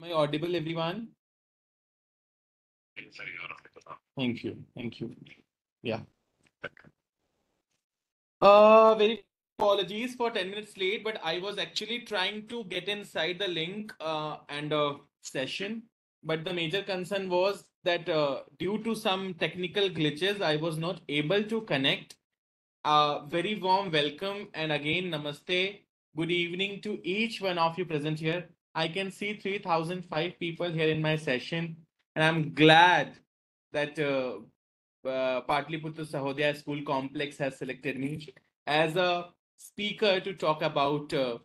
Am I audible, everyone? Thank you. Thank you. Yeah. Uh, very apologies for 10 minutes late, but I was actually trying to get inside the link uh, and a uh, session. But the major concern was that uh, due to some technical glitches, I was not able to connect. Uh, very warm welcome and again, namaste. Good evening to each one of you present here. I can see 3,005 people here in my session, and I'm glad that uh, uh, Patliputra Sahodaya School Complex has selected me as a speaker to talk about uh,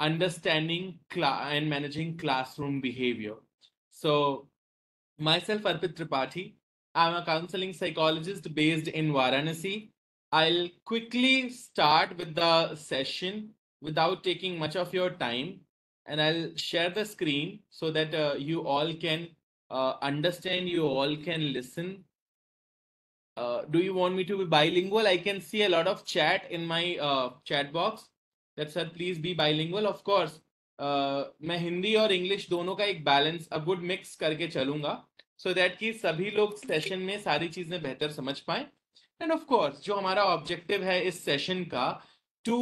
understanding and managing classroom behavior. So, myself, Arpit Tripathi, I'm a counseling psychologist based in Varanasi. I'll quickly start with the session without taking much of your time and I'll share the screen so that uh, you all can uh, understand, you all can listen. Uh, do you want me to be bilingual? I can see a lot of chat in my uh, chat box. That said, please be bilingual. Of course, uh, मैं हिंदी और English दोनों का एक balance a good mix करके चलूंगा so that कि सभी लोग सेशन में सारी चीजें बेहतर समझ पाए And of course, जो हमारा ऑब्जेक्टिव है इस सेशन का to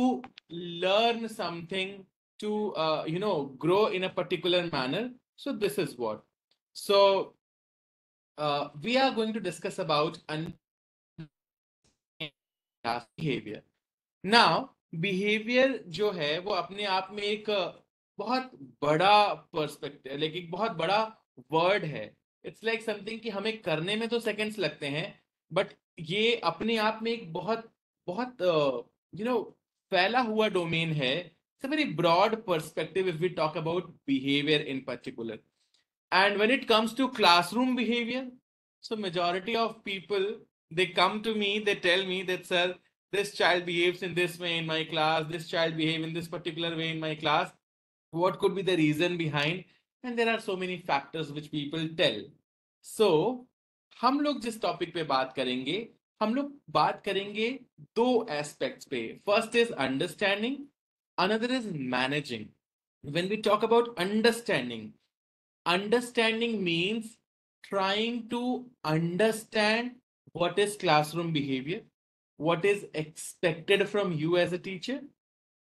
learn something. to uh, you know grow in a particular manner so this is what so uh, we are going to discuss about an behavior now behavior जो है वो अपने आप में एक बहुत बड़ा पर्सपेक्टिव लाइक एक बहुत बड़ा वर्ड है इट्स लाइक समथिंग कि हमें करने में तो सेकंड्स लगते हैं बट ये अपने आप में एक बहुत बहुत यू नो फैला हुआ डोमेन है It's a very broad perspective if we talk about behavior in particular. And when it comes to classroom behavior, so majority of people, they come to me, they tell me that, sir, this child behaves in this way in my class, this child behaves in this particular way in my class. What could be the reason behind? And there are so many factors which people tell. So हम लोग जिस topic पे बात करेंगे हम लोग बात करेंगे दो एस्पेक्ट्स पे First is understanding. Another is managing. When we talk about understanding, understanding means trying to understand what is classroom behavior, what is expected from you as a teacher,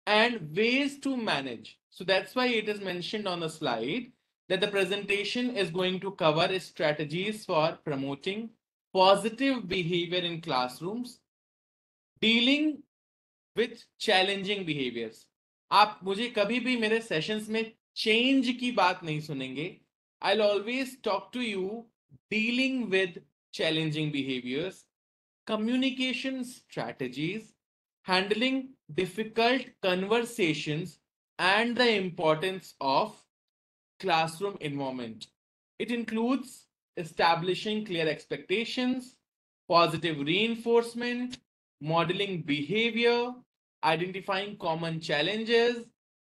and ways to manage. So that's why it is mentioned on the slide that the presentation is going to cover strategies for promoting positive behavior in classrooms, dealing with challenging behaviors. आप मुझे कभी भी मेरे sessions में change की बात नहीं सुनेंगे I always talk to you dealing with challenging behaviours communication strategies handling difficult conversations and the importance of classroom environment it includes establishing clear expectation positive reinforcement modelling behaviour identifying common challenges,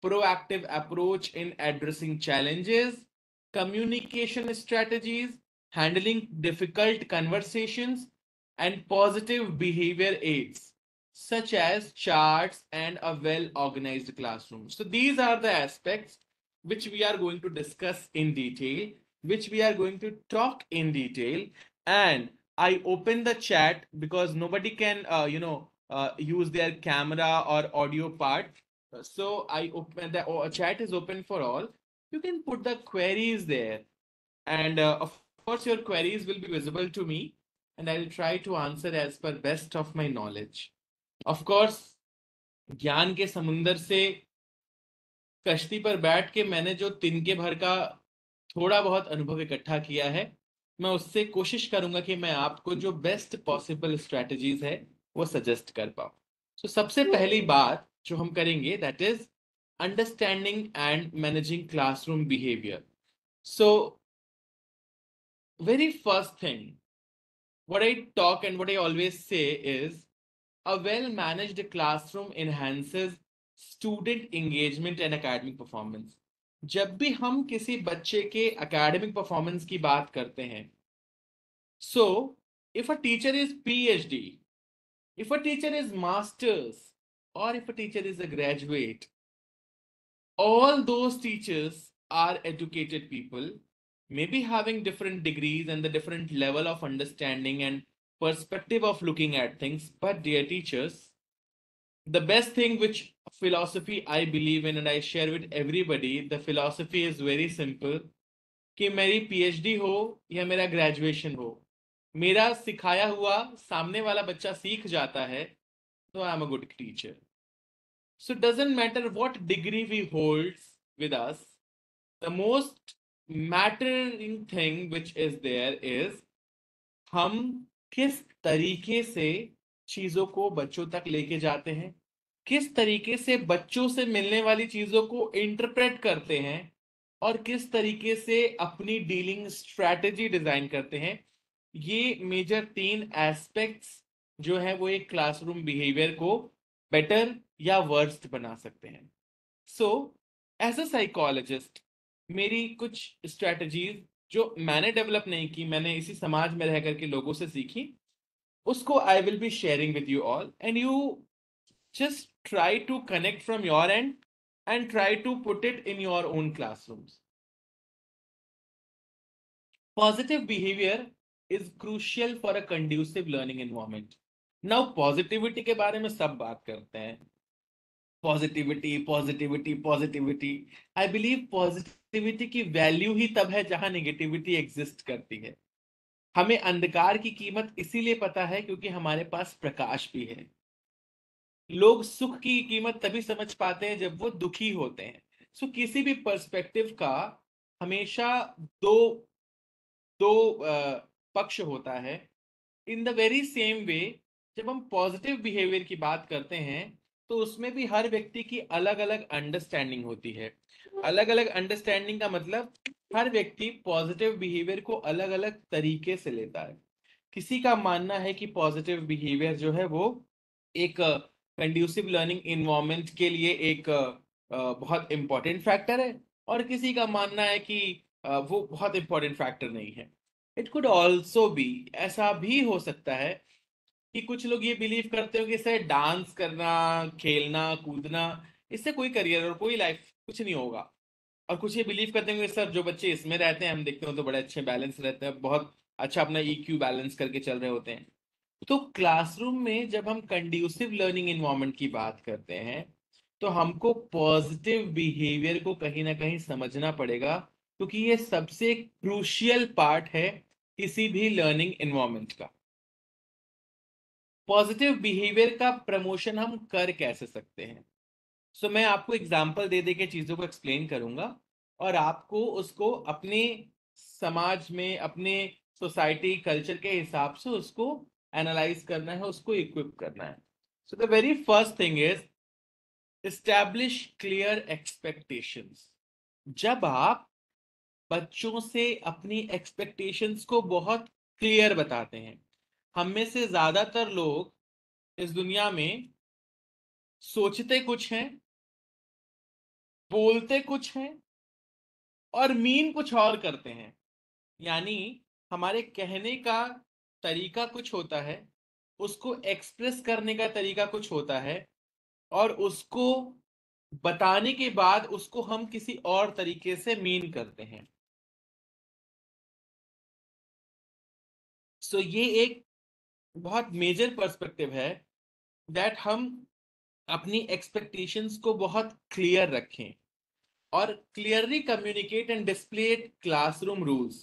proactive approach in addressing challenges, communication strategies, handling difficult conversations, and positive behavior aids, such as charts and a well-organized classroom. So these are the aspects which we are going to discuss in detail, which we are going to talk in detail. And I open the chat because nobody can, uh, you know, uh, use their camera or audio part. So I open the oh, chat is open for all. You can put the queries there. And uh, of course, your queries will be visible to me and I will try to answer as per best of my knowledge. Of course, ज्ञान के समुंदर से कश्ती पर बैठ के मैंने जो तिनके भर का थोड़ा बहुत अनुभव इकट्ठा किया है मैं उससे कोशिश करूंगा कि मैं आपको जो बेस्ट पॉसिबल स्ट्रेटजीज है वो सजेस्ट कर पाओ सो so, सबसे hmm. पहली बात जो हम करेंगे that is understanding and managing classroom behaviour so very first thing what I talk and what I always say is a well manage classroom enhances student engagement and academic performance जब भी हम किसी बच्चे के अकेडमिक परफॉर्मेंस की बात करते हैं so if a teacher is P H D if a teacher is masters or if a teacher is a graduate all those teachers are educated people maybe having different degrees and the different level of understanding and perspective of looking at things but dear teachers the best thing which philosophy i believe in and i share with everybody the philosophy is very simple कि मेरी PhD हो या मेरा graduation हो मेरा सिखाया हुआ सामने वाला बच्चा सीख जाता है तो I am a good teacher so doesn't matter what degree we hold with us the most mattering thing which is there is हम किस तरीके से चीजों को बच्चों तक लेके जाते हैं किस तरीके से बच्चों से मिलने वाली चीजों को इंटरप्रेट करते हैं और किस तरीके से अपनी डीलिंग स्ट्रैटेजी डिजाइन करते हैं ये मेजर तीन एस्पेक्ट्स जो है वो एक क्लासरूम बिहेवियर को बेटर या वर्स्ट बना सकते हैं सो एज अ साइकोलॉजिस्ट मेरी कुछ स्ट्रेटजीज जो मैंने डेवलप नहीं की मैंने इसी समाज में रह करके लोगों से सीखी उसको I will be sharing with you all and you just try to connect from your end and try to put it in your own classrooms. Positive behavior is crucial for a conducive learning environment now positivity के बारे में सब बात करते हैं positivity positivity positivity I believe positivity की value ही तब है जहां नेगेटिविटी एग्जिस्ट करती है हमें अंधकार की कीमत इसीलिए पता है क्योंकि हमारे पास प्रकाश भी है लोग सुख की कीमत तभी समझ पाते हैं जब वो दुखी होते हैं सो so, किसी भी पर्सपेक्टिव का हमेशा दो दो पक्ष होता है in the very same way जब हम पॉजिटिव बिहेवियर की बात करते हैं तो उसमें भी हर व्यक्ति की अलग अलग अंडरस्टैंडिंग होती है अलग अलग अंडरस्टैंडिंग का मतलब हर व्यक्ति पॉजिटिव बिहेवियर को अलग अलग तरीके से लेता है किसी का मानना है कि पॉजिटिव बिहेवियर जो है वो एक कंड्यूसिव लर्निंग इन्वामेंट के लिए एक बहुत इम्पॉर्टेंट फैक्टर है और किसी का मानना है कि वो बहुत इम्पॉर्टेंट फैक्टर नहीं है इट कुड ऑल्सो बी ऐसा भी हो सकता है कि कुछ लोग ये बिलीव करते हो कि इसे डांस करना खेलना कूदना इससे कोई करियर और कोई लाइफ कुछ नहीं होगा और कुछ ये बिलीव करते हैं कि सर जो बच्चे इसमें रहते हैं हम देखते हैं तो बड़े अच्छे बैलेंस रहते हैं बहुत अच्छा अपना ई e बैलेंस करके चल रहे होते हैं तो क्लासरूम में जब हम कंड्यूसिव लर्निंग इन्वायरमेंट की बात करते हैं तो हमको पॉजिटिव बिहेवियर को कहीं ना कहीं समझना पड़ेगा क्योंकि ये सबसे क्रूशियल पार्ट है किसी भी लर्निंग इन्वायरमेंट का पॉजिटिव बिहेवियर का प्रमोशन हम कर कैसे सकते हैं सो so, मैं आपको एग्जाम्पल दे दे के चीज़ों को एक्सप्लेन करूंगा और आपको उसको अपने समाज में अपने सोसाइटी कल्चर के हिसाब से उसको एनालाइज करना है उसको इक्विप करना है so the very first thing is establish clear expectations जब आप बच्चों से अपनी एक्सपेक्टेशंस को बहुत क्लियर बताते हैं हम में से ज़्यादातर लोग इस दुनिया में सोचते कुछ हैं बोलते कुछ हैं और मीन कुछ और करते हैं यानी हमारे कहने का तरीका कुछ होता है उसको एक्सप्रेस करने का तरीका कुछ होता है और उसको बताने के बाद उसको हम किसी और तरीके से मीन करते हैं सो ये एक बहुत मेजर पर्सपेक्टिव है दैट हम अपनी एक्सपेक्टेशंस को बहुत क्लियर रखें और clearly communicate and display classroom rules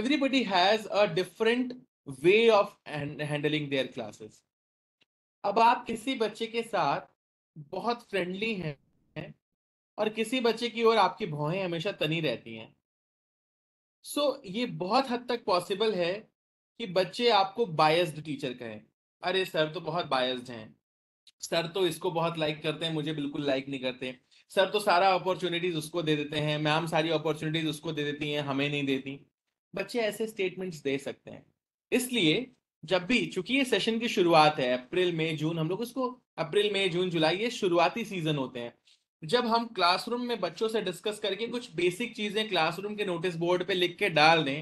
everybody has a different way of handling their classes अब आप किसी बच्चे के साथ बहुत फ्रेंडली हैं और किसी बच्चे की ओर आपकी भौहें हमेशा तनी रहती हैं सो so, ये बहुत हद तक पॉसिबल है कि बच्चे आपको बायस्ड टीचर कहें अरे सर तो बहुत बायस्ड हैं सर तो इसको बहुत लाइक करते हैं मुझे बिल्कुल लाइक नहीं करते सर तो सारा अपॉर्चुनिटीज उसको दे देते हैं मैम सारी अपॉर्चुनिटीज उसको दे देती हैं हमें नहीं देती बच्चे ऐसे स्टेटमेंट्स दे सकते हैं इसलिए जब भी चूंकि ये सेशन की शुरुआत है अप्रैल मई जून हम लोग इसको अप्रैल मई जून जुलाई ये शुरुआती सीजन होते हैं जब हम क्लासरूम में बच्चों से डिस्कस करके कुछ बेसिक चीजें क्लासरूम के नोटिस बोर्ड पे लिख के डाल दें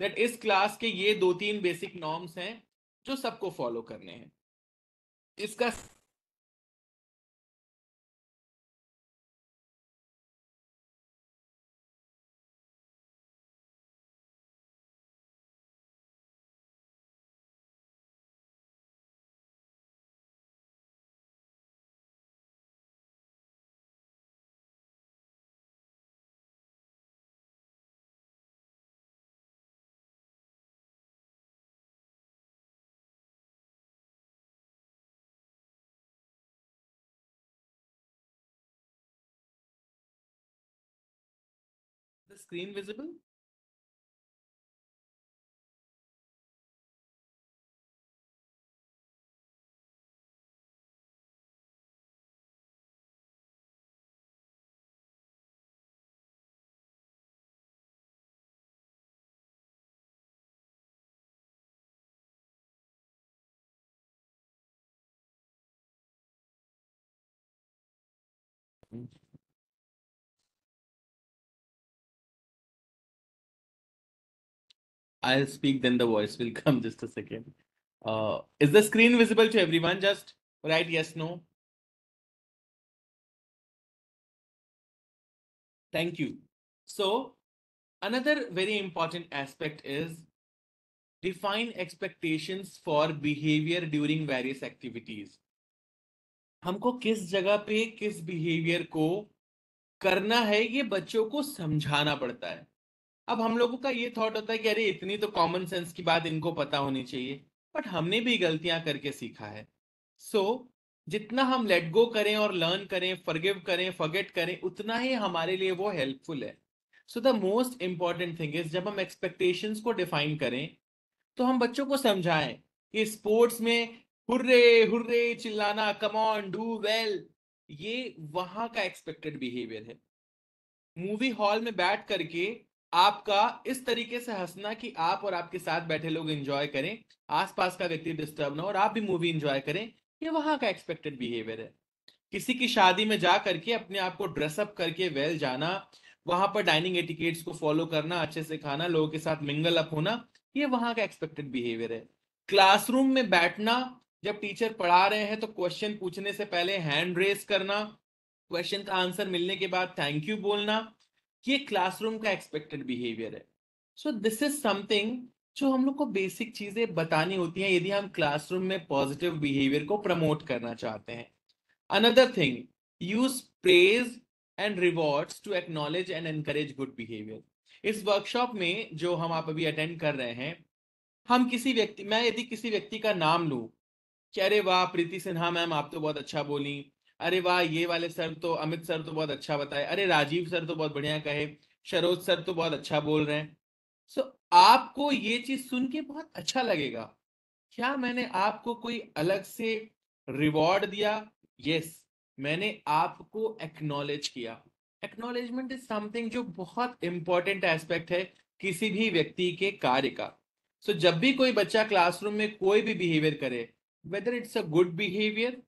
दैट इस क्लास के ये दो तीन बेसिक नॉर्म्स हैं जो सबको फॉलो करने हैं इसका the screen visible? I'll speak, then the voice will come. Just a second. Uh, is the screen visible to everyone? Just write yes, no. Thank you. So another very important aspect is define expectations for behavior during various activities. हमको किस जगह पे किस behaviour को करना है ये बच्चों को समझाना पड़ता है अब हम लोगों का ये थॉट होता है कि अरे इतनी तो कॉमन सेंस की बात इनको पता होनी चाहिए बट हमने भी गलतियां करके सीखा है सो so, जितना हम लेट गो करें और लर्न करें फॉरगिव करें फॉरगेट करें उतना ही हमारे लिए वो हेल्पफुल है so the most important thing is जब हम एक्सपेक्टेशंस को डिफाइन करें तो हम बच्चों को समझाएं कि स्पोर्ट्स में हुर्रे हुर्रे चिल्लाना कमॉन डू वेल ये वहां का एक्सपेक्टेड बिहेवियर है मूवी हॉल में बैठ करके आपका इस तरीके से हंसना कि आप और आपके साथ बैठे लोग इंजॉय करें आसपास का व्यक्ति डिस्टर्ब ना हो और आप भी मूवी इंजॉय करें ये वहां का एक्सपेक्टेड बिहेवियर है किसी की शादी में जा करके अपने आप को ड्रेसअप करके वेल जाना वहां पर डाइनिंग एटिकेट्स को फॉलो करना अच्छे से खाना लोगों के साथ मिंगल अप होना ये वहां का एक्सपेक्टेड बिहेवियर है क्लासरूम में बैठना जब टीचर पढ़ा रहे हैं तो क्वेश्चन पूछने से पहले हैंड रेस करना क्वेश्चन का आंसर मिलने के बाद थैंक यू बोलना ये क्लासरूम का एक्सपेक्टेड बिहेवियर है सो दिस इज समथिंग जो हम लोग को बेसिक चीजें बतानी होती हैं यदि हम क्लासरूम में पॉजिटिव बिहेवियर को प्रमोट करना चाहते हैं another thing use praise and rewards to acknowledge and encourage good behaviour इस वर्कशॉप में जो हम आप अभी अटेंड कर रहे हैं हम किसी व्यक्ति मैं यदि किसी व्यक्ति का नाम लूँ कि अरे वाह प्रीति सिन्हा मैम आप तो बहुत अच्छा बोली अरे वाह ये वाले सर तो अमित सर तो बहुत अच्छा बताए अरे राजीव सर तो बहुत बढ़िया कहे शरोज सर तो बहुत अच्छा बोल रहे हैं सो आपको ये चीज सुन के बहुत अच्छा लगेगा क्या मैंने आपको कोई अलग से रिवॉर्ड दिया यस मैंने आपको एक्नॉलेज किया एक्नॉलेजमेंट इज समथिंग जो बहुत इंपॉर्टेंट एस्पेक्ट है किसी भी व्यक्ति के कार्य का सो so, जब भी कोई बच्चा क्लासरूम में कोई भी बिहेवियर करे whether it's a good behaviour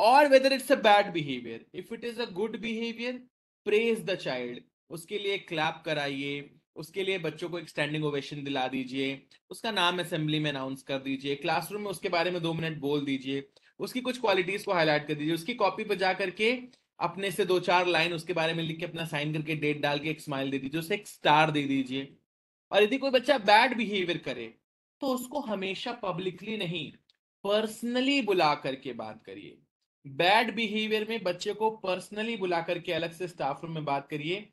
और whether it's a bad behaviour if it is a good behaviour praise the child उसके लिए क्लैप कराइए उसके लिए बच्चों को एक स्टैंडिंग ओवेशन दिला दीजिए उसका नाम असेंबली में अनाउंस कर दीजिए क्लासरूम में उसके बारे में दो मिनट बोल दीजिए उसकी कुछ क्वालिटीज को हाईलाइट कर दीजिए उसकी कॉपी पर जा करके अपने से दो चार लाइन उसके बारे में लिख के अपना साइन करके डेट डाल के एक स्माइल दे दीजिए उसे एक स्टार दे दीजिए और यदि कोई बच्चा बैड बिहेवियर करे तो उसको हमेशा पब्लिकली नहीं पर्सनली बुला करके बात करिए बैड बिहेवियर में बच्चे को पर्सनली बुला करके अलग से स्टाफ रूम में बात करिए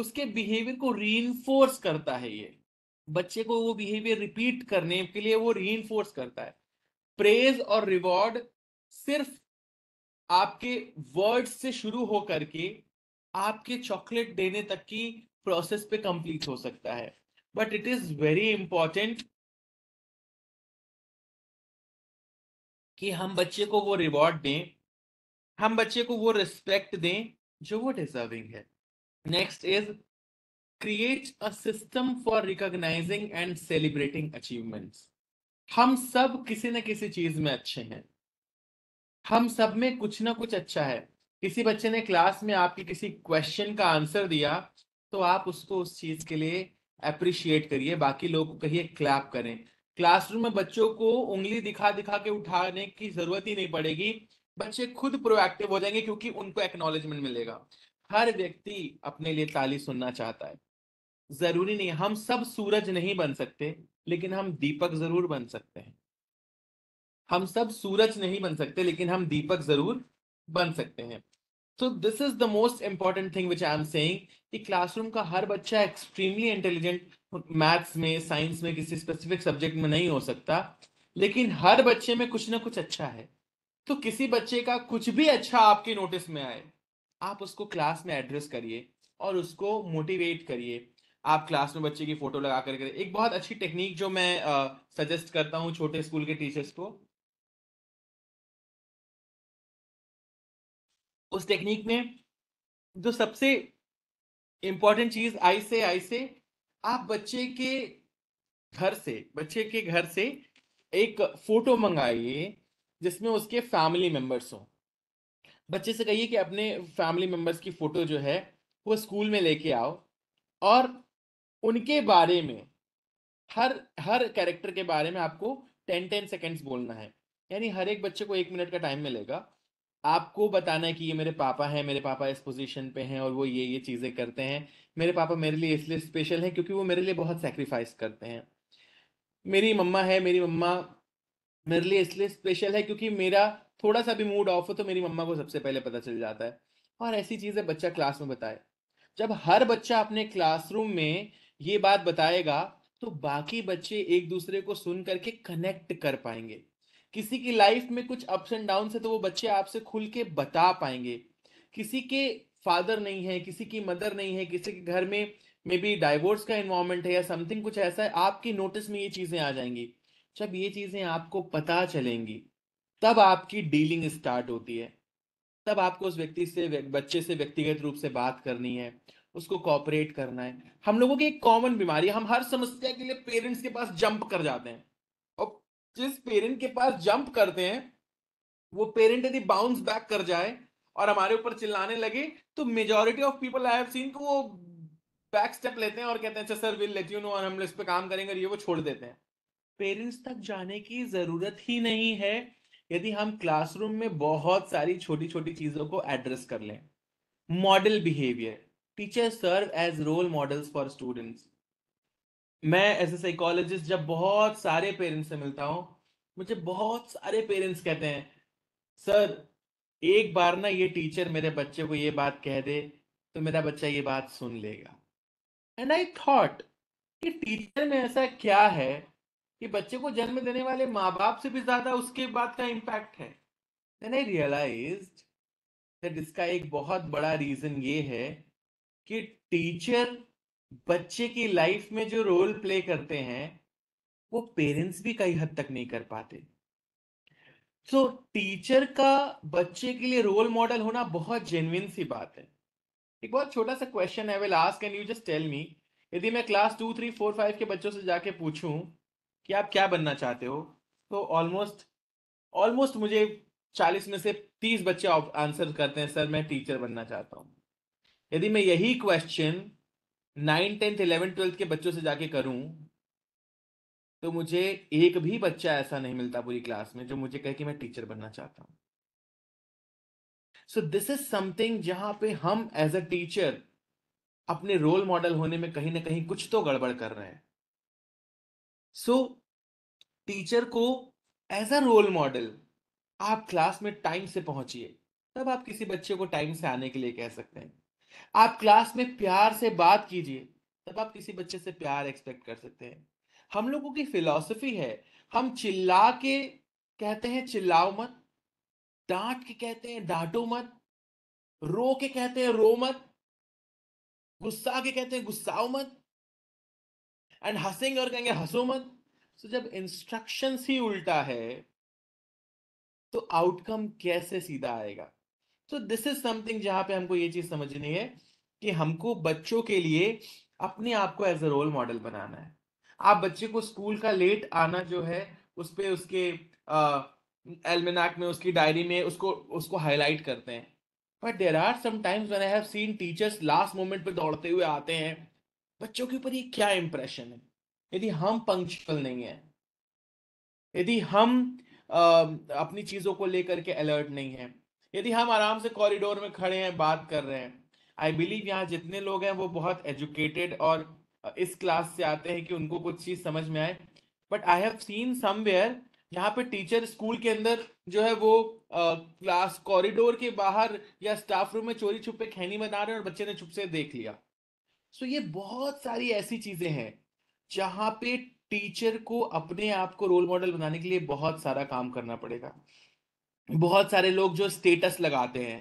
उसके बिहेवियर को री करता है ये बच्चे को वो बिहेवियर रिपीट करने के लिए वो री करता है प्रेज और रिवॉर्ड सिर्फ आपके वर्ड से शुरू हो करके आपके चॉकलेट देने तक की प्रोसेस पे कंप्लीट हो सकता है but it is very important कि हम बच्चे को वो रिवॉर्ड दें हम बच्चे को वो रिस्पेक्ट दें जो वो डिजर्विंग है next is create a system for recognising and celebrating achievements हम सब किसी न किसी चीज में अच्छे हैं हम सब में कुछ ना कुछ अच्छा है किसी बच्चे ने क्लास में आपके किसी क्वेश्चन का आंसर दिया तो आप उसको उस चीज के लिए अप्रिशिएट करिए बाकी लोगों को कहिए क्लैप करें क्लासरूम में बच्चों को उंगली दिखा दिखा के उठाने की जरूरत ही नहीं पड़ेगी बच्चे खुद प्रोएक्टिव हो जाएंगे क्योंकि उनको एक्नोलेजमेंट मिलेगा हर व्यक्ति अपने लिए ताली सुनना चाहता है जरूरी नहीं हम सब सूरज नहीं बन सकते लेकिन हम दीपक जरूर बन सकते हैं हम सब सूरज नहीं बन सकते लेकिन हम दीपक जरूर बन सकते हैं so this is the most important thing which I am saying कि क्लासरूम का हर बच्चा एक्सट्रीमली इंटेलिजेंट मैथ्स में साइंस में किसी स्पेसिफिक सब्जेक्ट में नहीं हो सकता लेकिन हर बच्चे में कुछ ना कुछ अच्छा है तो किसी बच्चे का कुछ भी अच्छा आपके नोटिस में आए आप उसको क्लास में एड्रेस करिए और उसको मोटिवेट करिए आप क्लास में बच्चे की फोटो लगा कर एक बहुत अच्छी टेक्निक जो मैं सजेस्ट करता हूँ छोटे स्कूल के टीचर्स को उस टेक्निक में जो सबसे इम्पॉर्टेंट चीज आई से आई से आप बच्चे के घर से बच्चे के घर से एक फोटो मंगाइए जिसमें उसके फैमिली मेम्बर्स हों बच्चे से कहिए कि अपने फैमिली मेम्बर्स की फ़ोटो जो है वो स्कूल में लेके आओ और उनके बारे में हर हर कैरेक्टर के बारे में आपको टेन टेन सेकेंड्स बोलना है यानी हर एक बच्चे को एक मिनट का टाइम मिलेगा आपको बताना है कि ये मेरे पापा हैं मेरे पापा इस पोजीशन पे हैं और वो ये ये चीज़ें करते हैं मेरे पापा मेरे लिए इसलिए स्पेशल हैं क्योंकि वो मेरे लिए बहुत सेक्रीफाइस करते हैं मेरी मम्मा है मेरी मम्मा मेरे लिए इसलिए स्पेशल है क्योंकि मेरा थोड़ा सा भी मूड ऑफ हो तो मेरी मम्मा को सबसे पहले पता चल जाता है और ऐसी चीज़ें बच्चा क्लास में बताए जब हर बच्चा अपने क्लासरूम में ये बात बताएगा तो बाकी बच्चे एक दूसरे को सुन करके कनेक्ट कर पाएंगे किसी की लाइफ में कुछ अप्स एंड डाउन है तो वो बच्चे आपसे खुल के बता पाएंगे किसी के फादर नहीं है किसी की मदर नहीं है किसी के घर में मे बी डाइवोर्स का इन्वायरमेंट है या समथिंग कुछ ऐसा है आपकी नोटिस में ये चीज़ें आ जाएंगी जब ये चीज़ें आपको पता चलेंगी तब आपकी डीलिंग स्टार्ट होती है तब आपको उस व्यक्ति से बच्चे से व्यक्तिगत रूप से बात करनी है उसको कॉपरेट करना है हम लोगों की एक कॉमन बीमारी हम हर समस्या के लिए पेरेंट्स के पास जंप कर जाते हैं और जिस पेरेंट के पास जंप करते हैं वो पेरेंट यदि बाउंस बैक कर जाए और हमारे ऊपर चिल्लाने लगे तो majority of people I have seen वो बैक स्टेप लेते हैं और कहते हैं अच्छा sir will let you know और हम इस पर काम करेंगे और ये वो छोड़ देते हैं पेरेंट्स तक जाने की जरूरत ही नहीं है यदि हम क्लासरूम में बहुत सारी छोटी छोटी चीजों को एड्रेस कर लें model behaviour teacher serve as role models for students मैं एज ए साइकोलॉजिस्ट जब बहुत सारे पेरेंट्स से मिलता हूँ मुझे बहुत सारे पेरेंट्स कहते हैं सर एक बार ना ये टीचर मेरे बच्चे को ये बात कह दे तो मेरा बच्चा ये बात सुन लेगा एंड आई थॉट कि टीचर में ऐसा क्या है कि बच्चे को जन्म देने वाले माँ बाप से भी ज्यादा उसके बाद का इम्पैक्ट है रियलाइज इसका एक बहुत बड़ा रीजन ये है कि टीचर बच्चे की लाइफ में जो रोल प्ले करते हैं वो पेरेंट्स भी कई हद तक नहीं कर पाते सो so, टीचर का बच्चे के लिए रोल मॉडल होना बहुत जेनविन सी बात है एक बहुत छोटा सा क्वेश्चन है will ask and you just tell me यदि मैं class two three four five के बच्चों से जाके पूछूं कि आप क्या बनना चाहते हो तो ऑलमोस्ट ऑलमोस्ट मुझे चालीस में से तीस बच्चे आंसर करते हैं सर मैं टीचर बनना चाहता हूँ यदि मैं यही question nine tenth eleven twelfth के बच्चों से जाके करूं तो मुझे एक भी बच्चा ऐसा नहीं मिलता पूरी क्लास में जो मुझे कहे कि मैं टीचर बनना चाहता हूं सो दिस इज समथिंग जहां पे हम एज अ टीचर अपने रोल मॉडल होने में कहीं ना कहीं कुछ तो गड़बड़ कर रहे हैं सो so, टीचर को एज अ रोल मॉडल आप क्लास में टाइम से पहुंचिए तब आप किसी बच्चे को टाइम से आने के लिए कह सकते हैं आप क्लास में प्यार से बात कीजिए तब आप किसी बच्चे से प्यार एक्सपेक्ट कर सकते हैं हम लोगों की फिलॉसफी है हम चिल्ला के कहते हैं चिल्लाओ मत डांट के कहते हैं डांटो मत रो के कहते हैं रो मत गुस्सा के कहते हैं गुस्साओ मत एंड हंसेंगे और कहेंगे हंसो मत सो so, जब इंस्ट्रक्शंस ही उल्टा है तो आउटकम कैसे सीधा आएगा तो दिस इज समथिंग जहां पे हमको ये चीज समझनी है कि हमको बच्चों के लिए अपने आप को एज अ रोल मॉडल बनाना है आप बच्चे को स्कूल का लेट आना जो है उस पर उसके एलमिनाक में उसकी डायरी में उसको उसको हाईलाइट करते हैं but there are sometimes times I have seen teachers last moment पे दौड़ते हुए आते हैं बच्चों के ऊपर ये क्या इंप्रेशन है यदि हम पंक्चुअल नहीं है यदि हम आ, अपनी चीज़ों को लेकर के अलर्ट नहीं है यदि हम आराम से कॉरिडोर में खड़े हैं बात कर रहे हैं आई बिलीव यहाँ जितने लोग हैं वो बहुत एजुकेटेड और इस क्लास से आते हैं कि उनको कुछ चीज़ समझ में आए but I have seen somewhere यहाँ पे टीचर स्कूल के अंदर जो है वो आ, क्लास कॉरिडोर के बाहर या स्टाफ रूम में चोरी छुपे खैनी बना रहे हैं और बच्चे ने छुप से देख लिया सो so, ये बहुत सारी ऐसी चीज़ें हैं जहां पे टीचर को अपने आप को रोल मॉडल बनाने के लिए बहुत सारा काम करना पड़ेगा बहुत सारे लोग जो स्टेटस लगाते हैं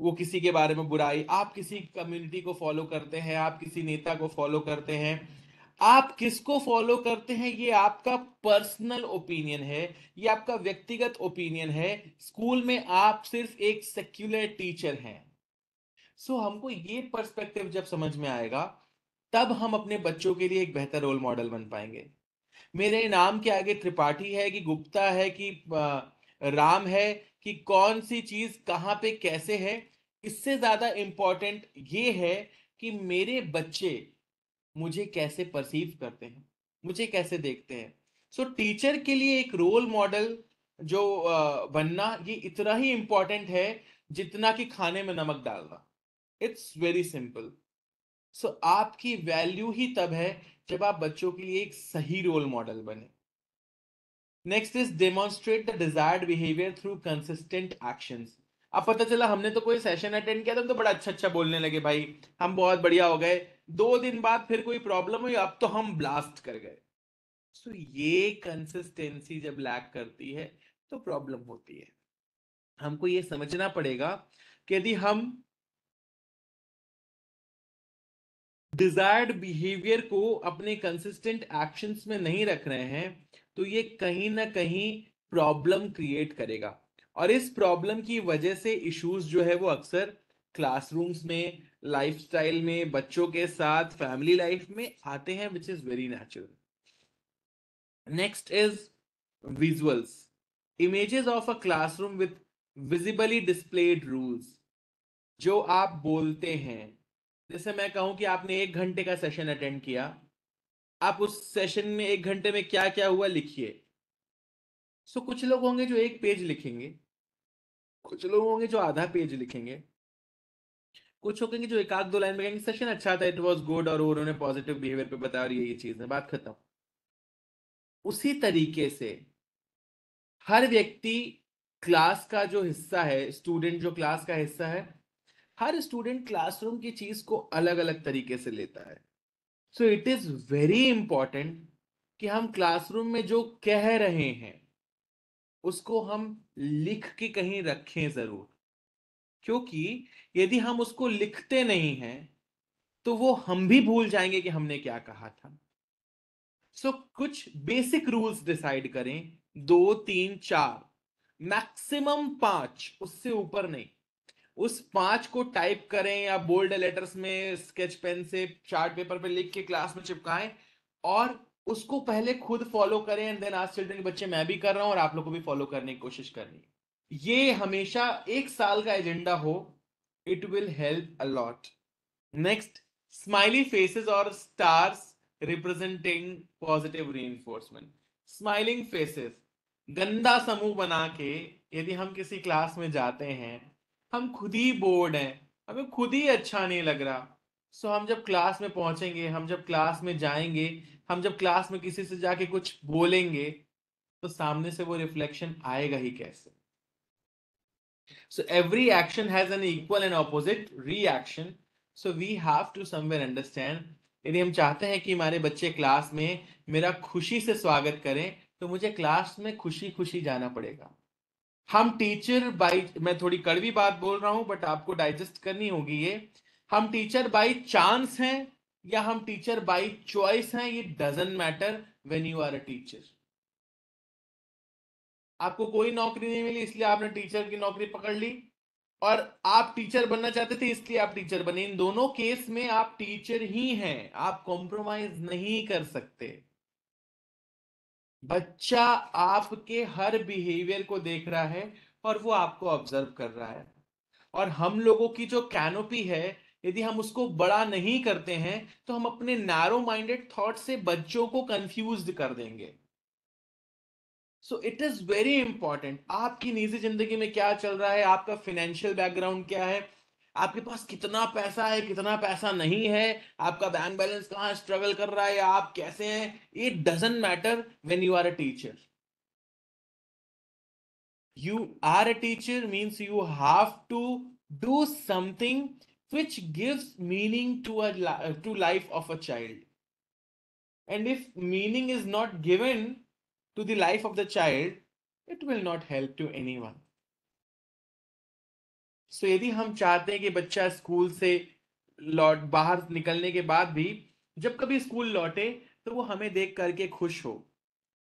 वो किसी के बारे में बुराई आप किसी कम्युनिटी को फॉलो करते हैं आप किसी नेता को फॉलो करते हैं आप किसको फॉलो करते हैं ये आपका पर्सनल ओपिनियन है ये आपका व्यक्तिगत ओपिनियन है स्कूल में आप सिर्फ एक सेक्युलर टीचर हैं सो so, हमको ये पर्सपेक्टिव जब समझ में आएगा तब हम अपने बच्चों के लिए एक बेहतर रोल मॉडल बन पाएंगे मेरे नाम के आगे त्रिपाठी है कि गुप्ता है कि राम है कि कौन सी चीज कहाँ पे कैसे है इससे ज्यादा इम्पोर्टेंट ये है कि मेरे बच्चे मुझे कैसे परसीव करते हैं मुझे कैसे देखते हैं सो so, टीचर के लिए एक रोल मॉडल जो बनना ये इतना ही इम्पोर्टेंट है जितना कि खाने में नमक डालना इट्स वेरी सिंपल सो आपकी वैल्यू ही तब है जब आप बच्चों के लिए एक सही रोल मॉडल बने next is demonstrate the desired behaviour through consistent action अब पता चला हमने तो कोई सेशन अटेंड किया था तो, तो बड़ा अच्छा अच्छा बोलने लगे भाई हम बहुत बढ़िया हो गए दो दिन बाद फिर कोई प्रॉब्लम हुई अब तो हम ब्लास्ट कर गए सो so, ये कंसिस्टेंसी जब लैक करती है तो प्रॉब्लम होती है हमको ये समझना पड़ेगा कि यदि हम डिजायर्ड बिहेवियर को अपने कंसिस्टेंट एक्शंस में नहीं रख रहे हैं तो ये कहीं ना कहीं प्रॉब्लम क्रिएट करेगा और इस प्रॉब्लम की वजह से इश्यूज जो है वो अक्सर क्लासरूम्स में लाइफस्टाइल में बच्चों के साथ फैमिली लाइफ में आते हैं which is very natural next is visuals images of a classroom with visibly displayed rules जो आप बोलते हैं जैसे मैं कहूं कि आपने एक घंटे का सेशन अटेंड किया आप उस सेशन में एक घंटे में क्या क्या हुआ लिखिए सो कुछ लोग होंगे जो एक पेज लिखेंगे कुछ लोग होंगे जो आधा पेज लिखेंगे कुछ होंगे जो एक आध दो लाइन में कहेंगे सेशन अच्छा था इट वॉज गुड और उन्होंने पॉजिटिव बिहेवियर पे बताया और ये ये चीज है बात खत्म उसी तरीके से हर व्यक्ति क्लास का जो हिस्सा है स्टूडेंट जो क्लास का हिस्सा है हर स्टूडेंट क्लासरूम की चीज को अलग अलग तरीके से लेता है so it is very important कि हम क्लासरूम में जो कह रहे हैं उसको हम लिख के कहीं रखें जरूर क्योंकि यदि हम उसको लिखते नहीं हैं तो वो हम भी भूल जाएंगे कि हमने क्या कहा था सो so, कुछ बेसिक रूल्स डिसाइड करें दो तीन चार मैक्सिमम पांच उससे ऊपर नहीं उस पांच को टाइप करें या बोल्ड लेटर्स में स्केच पेन से चार्ट पेपर पे लिख के क्लास में चिपकाएं और उसको पहले खुद फॉलो करें एंड देन आज चिल्ड्रन के बच्चे मैं भी कर रहा हूं और आप लोग को भी फॉलो करने की कोशिश करनी ये हमेशा एक साल का एजेंडा हो it will help a lot next smiley faces और stars representing positive reinforcement smiling faces गंदा समूह बना के यदि हम किसी क्लास में जाते हैं हम खुद ही बोर्ड हैं हमें खुद ही अच्छा नहीं लग रहा सो so, हम जब क्लास में पहुंचेंगे हम जब क्लास में जाएंगे हम जब क्लास में किसी से जाके कुछ बोलेंगे तो सामने से वो रिफ्लेक्शन आएगा ही कैसे so every action has an equal and opposite reaction so we have to somewhere understand यदि हम चाहते हैं कि हमारे बच्चे क्लास में मेरा खुशी से स्वागत करें तो मुझे क्लास में खुशी खुशी जाना पड़ेगा हम टीचर बाई मैं थोड़ी कड़वी बात बोल रहा हूं बट आपको डाइजेस्ट करनी होगी ये हम टीचर बाई चांस हैं या हम टीचर बाई चॉइस हैं ये doesn't matter when you are a teacher आपको कोई नौकरी नहीं मिली इसलिए आपने टीचर की नौकरी पकड़ ली और आप टीचर बनना चाहते थे इसलिए आप टीचर बने इन दोनों केस में आप टीचर ही हैं आप कॉम्प्रोमाइज नहीं कर सकते बच्चा आपके हर बिहेवियर को देख रहा है और वो आपको ऑब्जर्व कर रहा है और हम लोगों की जो कैनोपी है यदि हम उसको बड़ा नहीं करते हैं तो हम अपने नैरो माइंडेड थॉट से बच्चों को कंफ्यूज कर देंगे so it is very important आपकी निजी जिंदगी में क्या चल रहा है आपका फाइनेंशियल बैकग्राउंड क्या है आपके पास कितना पैसा है कितना पैसा नहीं है आपका बैंक बैलेंस कहाँ स्ट्रगल कर रहा है आप कैसे हैं it doesn't matter when you are a teacher you are a teacher means you have to do something which gives meaning to a to life of a child and if meaning is not given to the life of the child it will not help to anyone so so, यदि हम चाहते हैं कि बच्चा school से लौट बाहर निकलने के बाद भी जब कभी स्कूल लौटे तो वो हमें देख करके खुश हो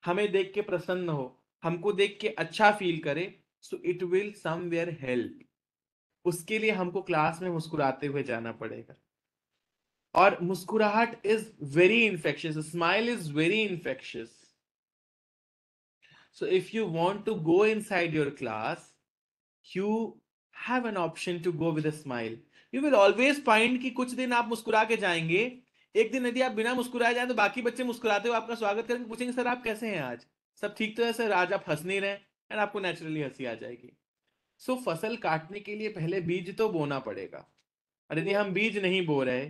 हमें देख के प्रसन्न हो हमको देख के अच्छा फील करे so it will somewhere help उसके लिए हमको क्लास में मुस्कुराते हुए जाना पड़ेगा और मुस्कुराहट is very infectious smile is very infectious so if you want to go inside your class you have an option to go with smile you will always find कि कुछ दिन आप मुस्कुरा के जाएंगे एक दिन यदि आप बिना मुस्कुराए जाए तो बाकी बच्चे मुस्कुराते हो आपका स्वागत करेंगे पूछेंगे सर आप कैसे हैं आज सब ठीक तो है सर आज आप हंस नहीं रहे एंड आपको नेचुरली हंसी आ जाएगी सो so, फसल काटने के लिए पहले बीज तो बोना पड़ेगा और यदि हम बीज नहीं बो रहे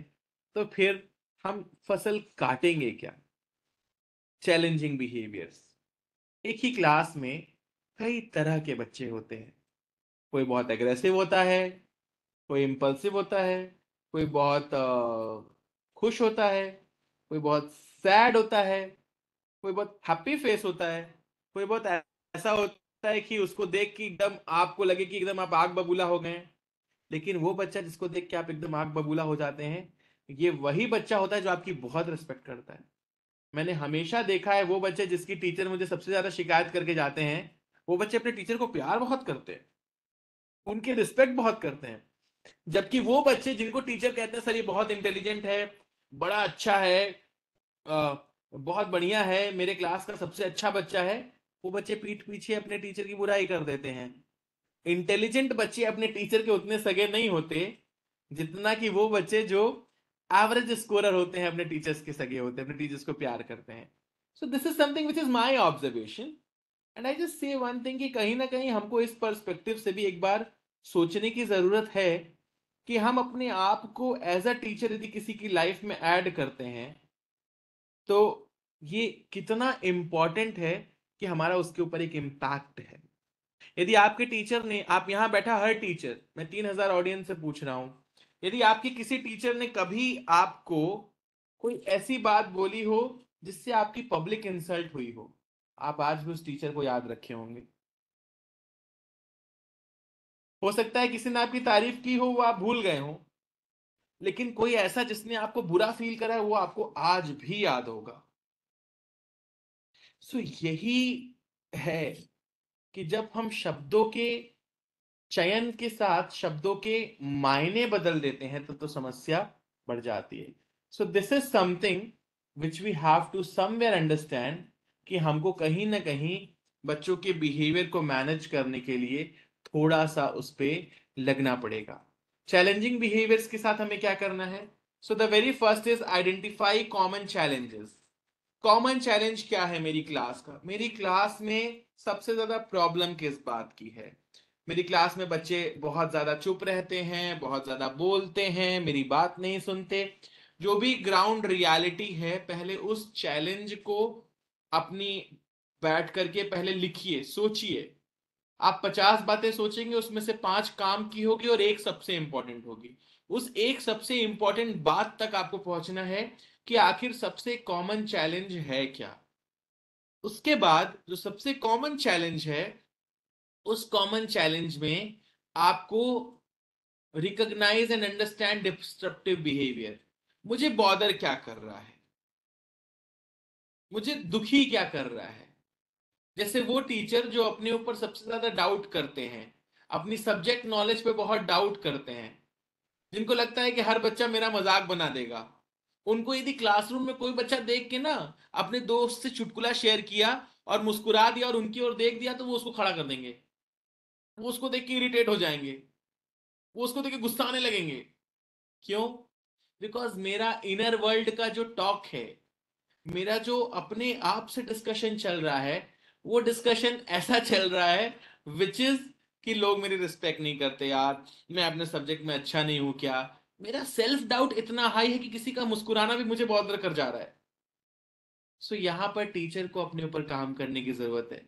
तो फिर हम फसल काटेंगे क्या चैलेंजिंग बिहेवियर्स एक ही क्लास में कई तरह के बच्चे होते हैं कोई बहुत एग्रेसिव होता है कोई इम्पल्सिव होता है कोई बहुत खुश होता है कोई बहुत सैड होता है कोई बहुत हैप्पी फेस होता है कोई बहुत ऐसा होता है कि उसको देख के एकदम आपको लगे कि एकदम आप आग बबूला हो गए लेकिन वो बच्चा जिसको देख के आप एकदम आग बबूला हो जाते हैं ये वही बच्चा होता है जो आपकी बहुत रिस्पेक्ट करता है मैंने हमेशा देखा है वो बच्चे जिसकी टीचर मुझे सबसे ज्यादा शिकायत करके जाते हैं वो बच्चे अपने टीचर को प्यार बहुत करते हैं उनकी रिस्पेक्ट बहुत करते हैं जबकि वो बच्चे जिनको टीचर कहते हैं सर ये बहुत इंटेलिजेंट है बड़ा अच्छा है बहुत बढ़िया है मेरे क्लास का सबसे अच्छा बच्चा है वो बच्चे पीठ पीछे अपने टीचर की बुराई कर देते हैं इंटेलिजेंट बच्चे अपने टीचर के उतने सगे नहीं होते जितना कि वो बच्चे जो एवरेज स्कोरर होते हैं अपने टीचर्स के सगे होते हैं अपने टीचर्स को प्यार करते हैं so this is something which is my observation and I just say one thing कि कहीं ना कहीं हमको इस परस्पेक्टिव से भी एक बार सोचने की ज़रूरत है कि हम अपने आप को एज अ टीचर यदि किसी की लाइफ में ऐड करते हैं तो ये कितना इम्पॉर्टेंट है कि हमारा उसके ऊपर एक इम्पैक्ट है यदि आपके टीचर ने आप यहाँ बैठा हर टीचर मैं तीन हजार ऑडियंस से पूछ रहा हूँ यदि आपके किसी टीचर ने कभी आपको कोई ऐसी बात बोली हो जिससे आपकी पब्लिक इंसल्ट हुई हो आप आज भी उस टीचर को याद रखे होंगे हो सकता है किसी ने आपकी तारीफ की हो वो आप भूल गए हो लेकिन कोई ऐसा जिसने आपको बुरा फील करा है वो आपको आज भी याद होगा सो यही है कि जब हम शब्दों के चयन के साथ शब्दों के मायने बदल देते हैं तब तो, तो समस्या बढ़ जाती है so this is something which we have to somewhere understand कि हमको कहीं ना कहीं बच्चों के बिहेवियर को मैनेज करने के लिए थोड़ा सा उस पर लगना पड़ेगा चैलेंजिंग बिहेवियर्स के साथ हमें क्या करना है so the very first is identify common challenges common challenge क्या है मेरी क्लास का मेरी क्लास में सबसे ज्यादा प्रॉब्लम किस बात की है मेरी क्लास में बच्चे बहुत ज्यादा चुप रहते हैं बहुत ज्यादा बोलते हैं मेरी बात नहीं सुनते जो भी ग्राउंड रियलिटी है पहले उस चैलेंज को अपनी बैठ करके पहले लिखिए सोचिए आप पचास बातें सोचेंगे उसमें से पांच काम की होगी और एक सबसे इंपॉर्टेंट होगी उस एक सबसे इंपॉर्टेंट बात तक आपको पहुंचना है कि आखिर सबसे कॉमन चैलेंज है क्या उसके बाद जो सबसे कॉमन चैलेंज है उस कॉमन चैलेंज में आपको recognise and understand disruptive behaviour मुझे बॉदर क्या कर रहा है मुझे दुखी क्या कर रहा है जैसे वो टीचर जो अपने ऊपर सबसे ज्यादा डाउट करते हैं अपनी सब्जेक्ट नॉलेज पे बहुत डाउट करते हैं जिनको लगता है कि हर बच्चा मेरा मजाक बना देगा उनको यदि क्लासरूम में कोई बच्चा देख के ना अपने दोस्त से चुटकुला शेयर किया और मुस्कुरा दिया और उनकी ओर देख दिया तो वो उसको खड़ा कर देंगे वो उसको देख के इरिटेट हो जाएंगे वो उसको देख के गुस्सा आने लगेंगे क्यों बिकॉज मेरा इनर वर्ल्ड का जो टॉक है मेरा जो अपने आप से डिस्कशन चल रहा है वो डिस्कशन ऐसा चल रहा है विच इज कि लोग मेरी रिस्पेक्ट नहीं करते यार मैं अपने सब्जेक्ट में अच्छा नहीं हूं क्या मेरा सेल्फ डाउट इतना हाई है कि किसी का मुस्कुराना भी मुझे बॉदर कर जा रहा है सो so, यहाँ पर टीचर को अपने ऊपर काम करने की जरूरत है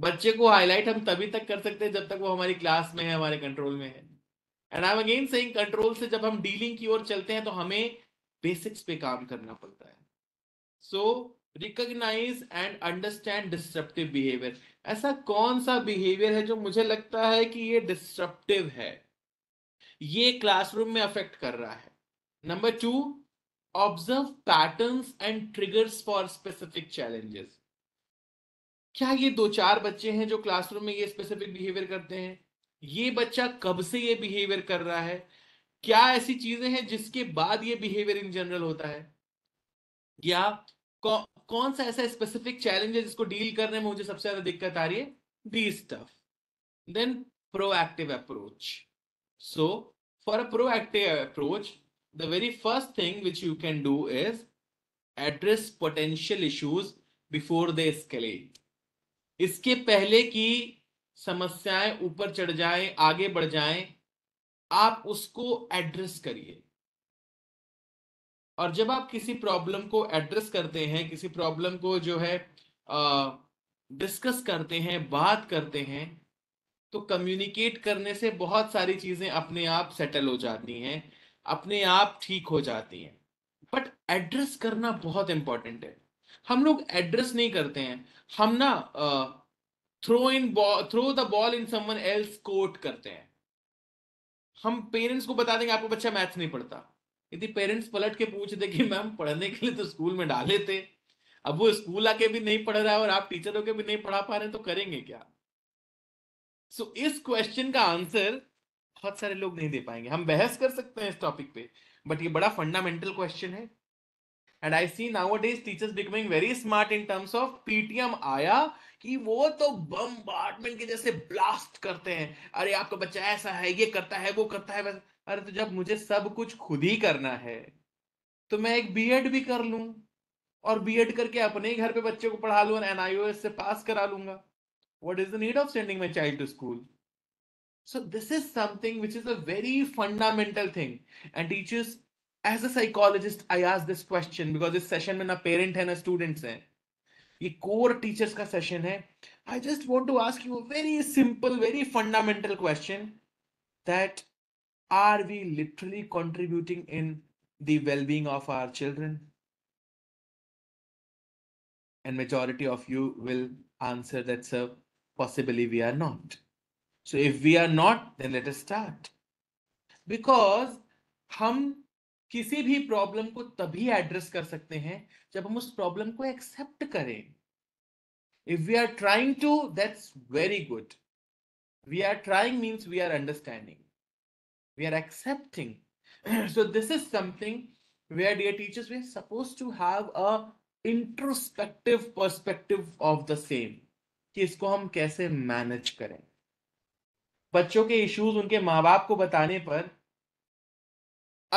बच्चे को हाईलाइट हम तभी तक कर सकते हैं जब तक वो हमारी क्लास में है हमारे कंट्रोल में है and I am again saying control से जब हम डीलिंग की ओर चलते हैं तो हमें बेसिक्स पे काम करना पड़ता है so so, recognise and understand disruptive behaviour ऐसा कौन सा बिहेवियर है जो मुझे लगता है कि ये डिस्ट्रप्टिव है ये क्लासरूम में अफेक्ट कर रहा है number two observe pattern and triggers for specific challenges क्या ये दो चार बच्चे हैं जो क्लासरूम में ये स्पेसिफिक बिहेवियर करते हैं ये बच्चा कब से ये बिहेवियर कर रहा है क्या ऐसी चीजें हैं जिसके बाद ये बिहेवियर इन जनरल होता है या कौन सा ऐसा स्पेसिफिक चैलेंज है जिसको डील करने में मुझे सबसे ज्यादा दिक्कत आ रही है the stuff then proactive approach so for a proactive approach the very first thing which you can do is address potential issues before the escalate इसके पहले की समस्याएं ऊपर चढ़ जाए आगे बढ़ जाए आप उसको एड्रेस करिए और जब आप किसी प्रॉब्लम को एड्रेस करते हैं किसी प्रॉब्लम को जो है डिस्कस करते हैं बात करते हैं तो कम्युनिकेट करने से बहुत सारी चीज़ें अपने आप सेटल हो जाती हैं अपने आप ठीक हो जाती हैं बट एड्रेस करना बहुत इम्पॉर्टेंट है हम लोग एड्रेस नहीं करते हैं हम ना throw in throw the ball in someone else quote करते हैं हम पेरेंट्स को बता देंगे आपका बच्चा मैथ्स नहीं पढ़ता यदि पेरेंट्स पलट के पूछ दे कि मैम पढ़ने के लिए तो स्कूल में डाले थे अब वो स्कूल आके भी नहीं पढ़ रहा है और आप टीचर होके भी नहीं पढ़ा पा रहे तो करेंगे क्या सो so, इस क्वेश्चन का आंसर बहुत सारे लोग नहीं दे पाएंगे हम बहस कर सकते हैं इस टॉपिक पे बट ये बड़ा फंडामेंटल क्वेश्चन है and I see nowadays teachers becoming very smart in terms of PTM आया कि वो तो बम के जैसे ब्लास्ट करते हैं अरे आपका बच्चा ऐसा है ये करता है वो करता है वैसा अरे तो जब मुझे सब कुछ खुद ही करना है तो मैं एक बीएड भी कर लू और बीएड करके अपने ही घर पे बच्चे को पढ़ा लू एन आई से पास करा लूंगा what is the need of sending my child to school so this is something which is a very fundamental thing and teachers as a psychologist I ask this question because इस session में ना parent है ना student है ये core teachers का session है I just want to ask you very simple very fundamental question that are we literally contributing in the well-being of our children and majority of you will answer that sir possibly we are not so if we are not then let us start because hum kisi bhi problem ko tabhi address kar sakte hain jab hum us problem ko accept kare if we are trying to that's very good we are trying means we are understanding we are accepting so this is something where dear teachers we are supposed to have a introspective perspective of the same कि इसको हम कैसे manage करें बच्चों के issues उनके माँ बाप को बताने पर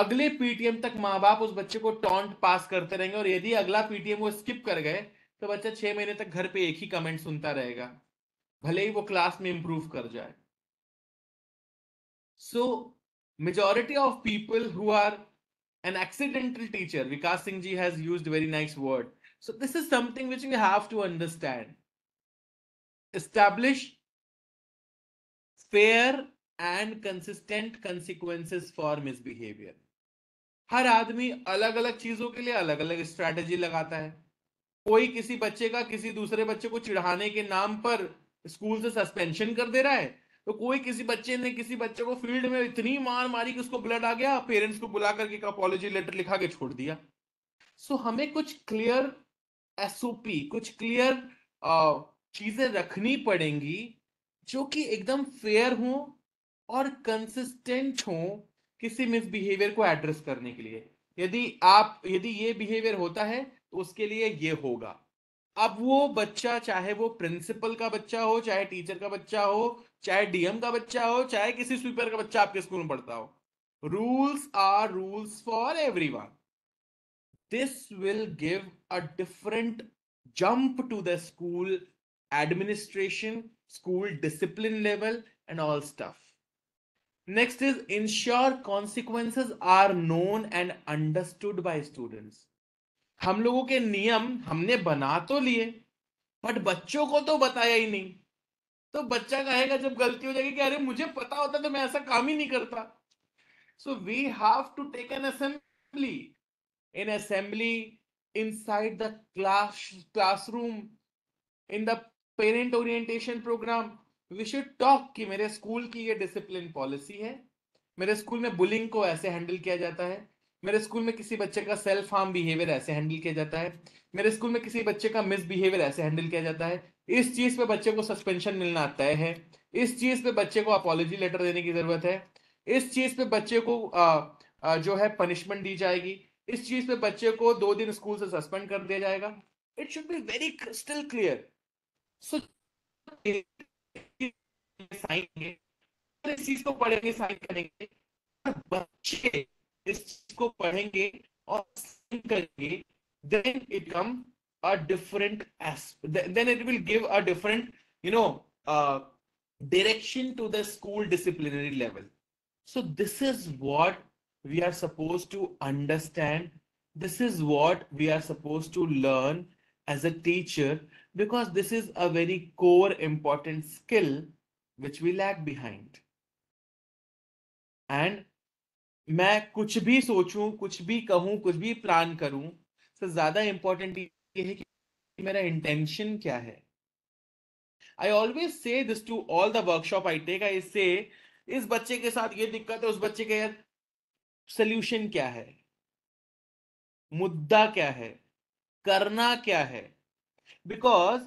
अगले पीटीएम तक माँ बाप उस बच्चे को टॉन्ट पास करते रहेंगे और यदि अगला पीटीएम वो स्किप कर गए तो बच्चा छह महीने तक घर पे एक ही कमेंट सुनता रहेगा भले ही वो क्लास में इंप्रूव कर जाए सो so, majority of people who are an accidental teacher vikas singh ji has used very nice word so this is something which we have to understand establish fair and consistent consequences for misbehavior हर आदमी अलग अलग चीजों के लिए अलग अलग strategy लगाता है कोई किसी बच्चे का किसी दूसरे बच्चे को चिढ़ाने के नाम पर स्कूल से सस्पेंशन कर दे रहा है तो कोई किसी बच्चे ने किसी बच्चे को फील्ड में इतनी मार मारी कि उसको ब्लड आ गया पेरेंट्स को बुला करके अपॉलोजी लेटर लिखा के छोड़ दिया सो so, हमें कुछ क्लियर एसओपी कुछ क्लियर चीजें रखनी पड़ेंगी जो कि एकदम फेयर हो और कंसिस्टेंट हो किसी मिसबिहेवियर को एड्रेस करने के लिए यदि आप यदि ये बिहेवियर होता है तो उसके लिए ये होगा अब वो बच्चा चाहे वो प्रिंसिपल का बच्चा हो चाहे टीचर का बच्चा हो चाहे डीएम का बच्चा हो चाहे किसी स्वीपर का बच्चा आपके स्कूल में पढ़ता हो rules are rules for everyone this will give a different jump to the school administration school discipline level and all stuff next is ensure consequences are known and understood by students हम लोगों के नियम हमने बना तो लिए but बच्चों को तो बताया ही नहीं तो बच्चा कहेगा जब गलती हो जाएगी कि अरे मुझे पता होता तो मैं ऐसा काम ही नहीं करता so we have to take an assembly in assembly inside the class classroom in the parent orientation programme we should talk कि मेरे स्कूल की ये डिसिप्लिन पॉलिसी है मेरे स्कूल में बुलिंग को ऐसे हैंडल किया जाता है मेरे स्कूल में किसी बच्चे का सेल्फ हार्म बिहेवियर ऐसे हैंडल किया जाता है मेरे स्कूल में किसी बच्चे का मिस बिहेवियर ऐसे हैंडल किया जाता है इस चीज पे बच्चे को सस्पेंशन मिलना तय है इस चीज पे बच्चे को अपॉलोजी लेटर देने की जरूरत है इस चीज पे बच्चे को आ, आ, जो है पनिशमेंट दी जाएगी इस चीज पे बच्चे को दो दिन स्कूल से सस्पेंड कर दिया जाएगा it should be very crystal clear so इस चीज को पढ़ेंगे साइन करेंगे बच्चे इस चीज को पढ़ेंगे और साइन करेंगे then it come a different as then it will give a different you know uh, direction to the school disciplinary level so this is what we are supposed to understand this is what we are supposed to learn as a teacher because this is a very core important skill which we lag behind and मैं कुछ भी सोचूं कुछ भी कहूं कुछ भी plan करूं से ज्यादा इंपॉर्टेंट ये है कि मेरा इंटेंशन क्या है I always say this to all the workshop I take I say इस बच्चे के साथ ये दिक्कत है उस बच्चे का यार सोल्यूशन क्या है मुद्दा क्या है करना क्या है because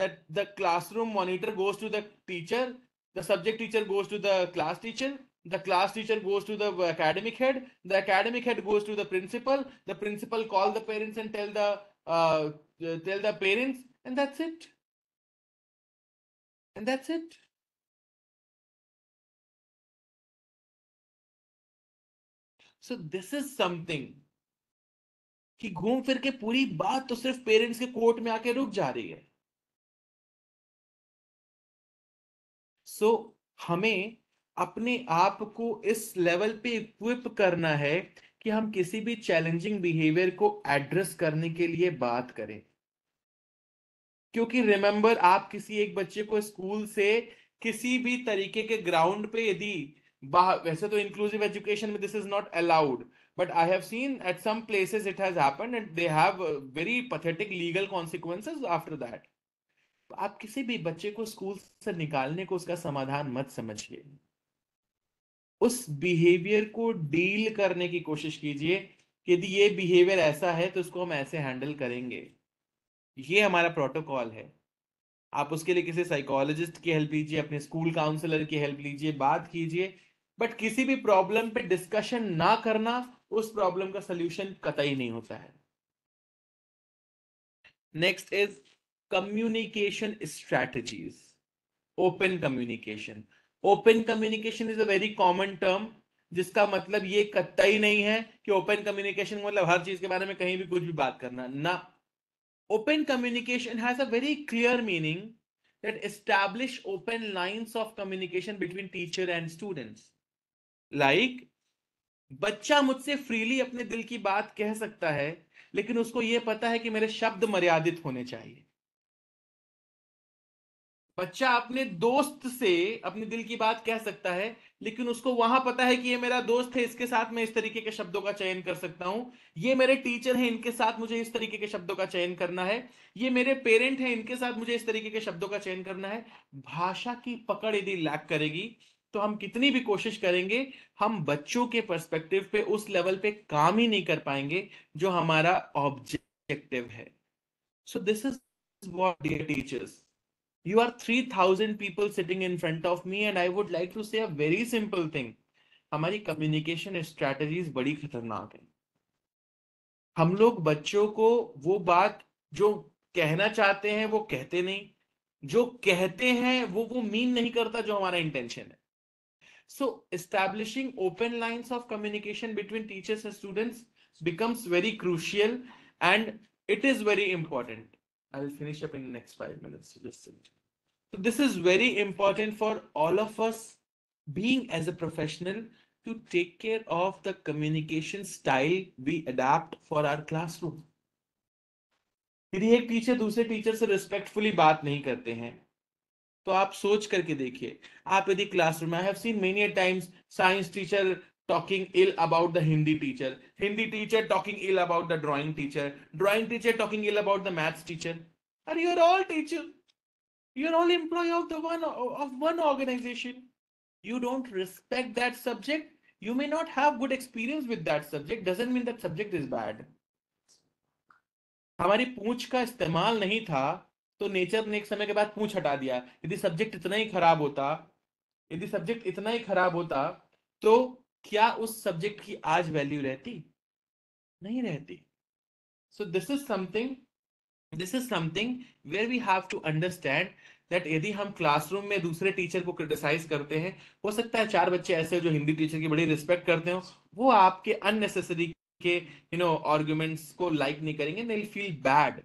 that the classroom monitor goes to the teacher the subject teacher goes to the class teacher the class teacher goes to the academic head the academic head goes to the principal the principal call the parents and tell the uh, tell the parents, and that's it. And that's it. So this is something. कि घूम फिर के पूरी बात तो सिर्फ parents के court में आके रुक जा रही है सो so, हमें अपने आप को इस लेवल पे इक्विप करना है कि हम किसी भी चैलेंजिंग बिहेवियर को एड्रेस करने के लिए बात करें क्योंकि रिमेंबर आप किसी एक बच्चे को स्कूल से किसी भी तरीके के ग्राउंड पे यदि वैसे तो इंक्लूसिव एजुकेशन में this is not allowed but I have seen at some places it has happened and they have very pathetic legal consequences after that आप किसी भी बच्चे को स्कूल से निकालने को उसका समाधान मत समझिए उस बिहेवियर को डील करने की कोशिश कीजिए कि यदि ये बिहेवियर ऐसा है तो उसको हम ऐसे हैंडल करेंगे ये हमारा प्रोटोकॉल है आप उसके लिए किसी साइकोलॉजिस्ट की हेल्प लीजिए अपने स्कूल काउंसलर की हेल्प लीजिए बात कीजिए बट किसी भी प्रॉब्लम पे डिस्कशन ना करना उस प्रॉब्लम का सोल्यूशन कतई नहीं होता है next is communication strategies open communication open communication is a very common term जिसका मतलब ये कत्ता ही नहीं है कि ओपन कम्युनिकेशन मतलब हर चीज के बारे में कहीं भी कुछ भी बात करना ना open communication has a very clear meaning that establish open lines of communication between teacher and students like बच्चा मुझसे फ्रीली अपने दिल की बात कह सकता है लेकिन उसको यह पता है कि मेरे शब्द मर्यादित होने चाहिए बच्चा अपने दोस्त से अपने दिल की बात कह सकता है लेकिन उसको वहां पता है कि ये मेरा दोस्त है इसके साथ मैं इस तरीके के शब्दों का चयन कर सकता हूँ ये मेरे टीचर हैं इनके साथ मुझे इस तरीके के शब्दों का चयन करना है ये मेरे पेरेंट हैं इनके साथ मुझे इस तरीके के शब्दों का चयन करना है भाषा की पकड़ यदि लैक करेगी तो हम कितनी भी कोशिश करेंगे हम बच्चों के परस्पेक्टिव पे उस लेवल पे काम ही नहीं कर पाएंगे जो हमारा ऑब्जेक्टिव है so this is what dear teachers you are 3000 people sitting in front of me and i would like to say a very simple thing हमारी कम्युनिकेशन स्ट्रैटेजीज बड़ी खतरनाक है हम लोग बच्चों को वो बात जो कहना चाहते हैं वो कहते नहीं जो कहते हैं वो वो मीन नहीं करता जो हमारा इंटेंशन है so establishing open lines of communication between teachers and students becomes very crucial and it is very important I'll finish up in next five minutes. Listen. So this is very important for all of us being as a professional to take care of the communication style we adapt for our classroom. यदि एक teacher दूसरे teacher से respectfully बात नहीं करते हैं तो आप सोच करके देखिए आप यदि classroom I have seen many times science teacher talking ill about the Hindi teacher, Hindi teacher talking ill about the drawing teacher, drawing teacher talking ill about the maths teacher. Are you all teacher? You're all employee of the one of one organization. You don't respect that subject. You may not have good experience with that subject. Doesn't mean that subject is bad. hamari पूछ ka istemal nahi tha to nature ne ek samay ke baad पूछ hata diya yadi subject itna hi kharab hota yadi subject itna hi kharab hota to क्या उस subject की आज value रहती नहीं रहती so this is something this is something where we have to understand that यदि हम क्लासरूम में दूसरे टीचर को क्रिटिसाइज करते हैं हो सकता है चार बच्चे ऐसे जो हिंदी टीचर की बड़ी रिस्पेक्ट करते हो वो आपके अननेसेसरी के यू नो आर्ग्यूमेंट्स को लाइक like नहीं करेंगे they feel bad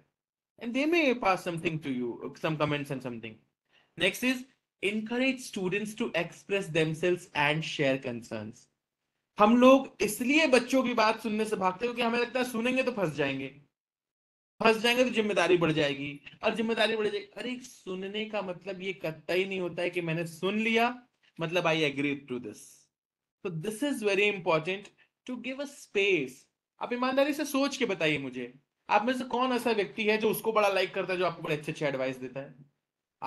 and they may pass something to you some comments and something next is encourage students to express themselves and share concerns हम लोग इसलिए बच्चों की बात सुनने से भागते हैं क्योंकि हमें लगता है सुनेंगे तो फंस जाएंगे फंस जाएंगे तो जिम्मेदारी बढ़ जाएगी और जिम्मेदारी बढ़ जाएगी अरे सुनने का मतलब ये ही नहीं होता है कि मैंने सुन लिया मतलब आई एग्री टू दिस तो this is very important to give a space आप ईमानदारी से सोच के बताइए मुझे आप में से कौन ऐसा व्यक्ति है जो उसको बड़ा लाइक करता है जो आपको बड़े अच्छे अच्छे एडवाइस देता है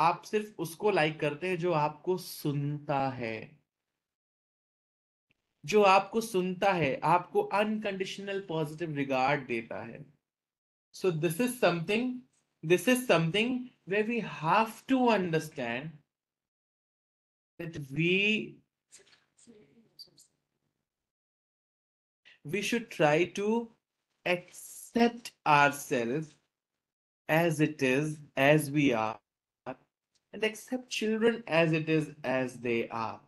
आप सिर्फ उसको लाइक करते हैं जो आपको सुनता है जो आपको सुनता है आपको अनकंडीशनल पॉजिटिव रिगार्ड देता है so this is something this is something way we have to understand that we we should try to accept ourselves as it is as we are and accept children as it is as they are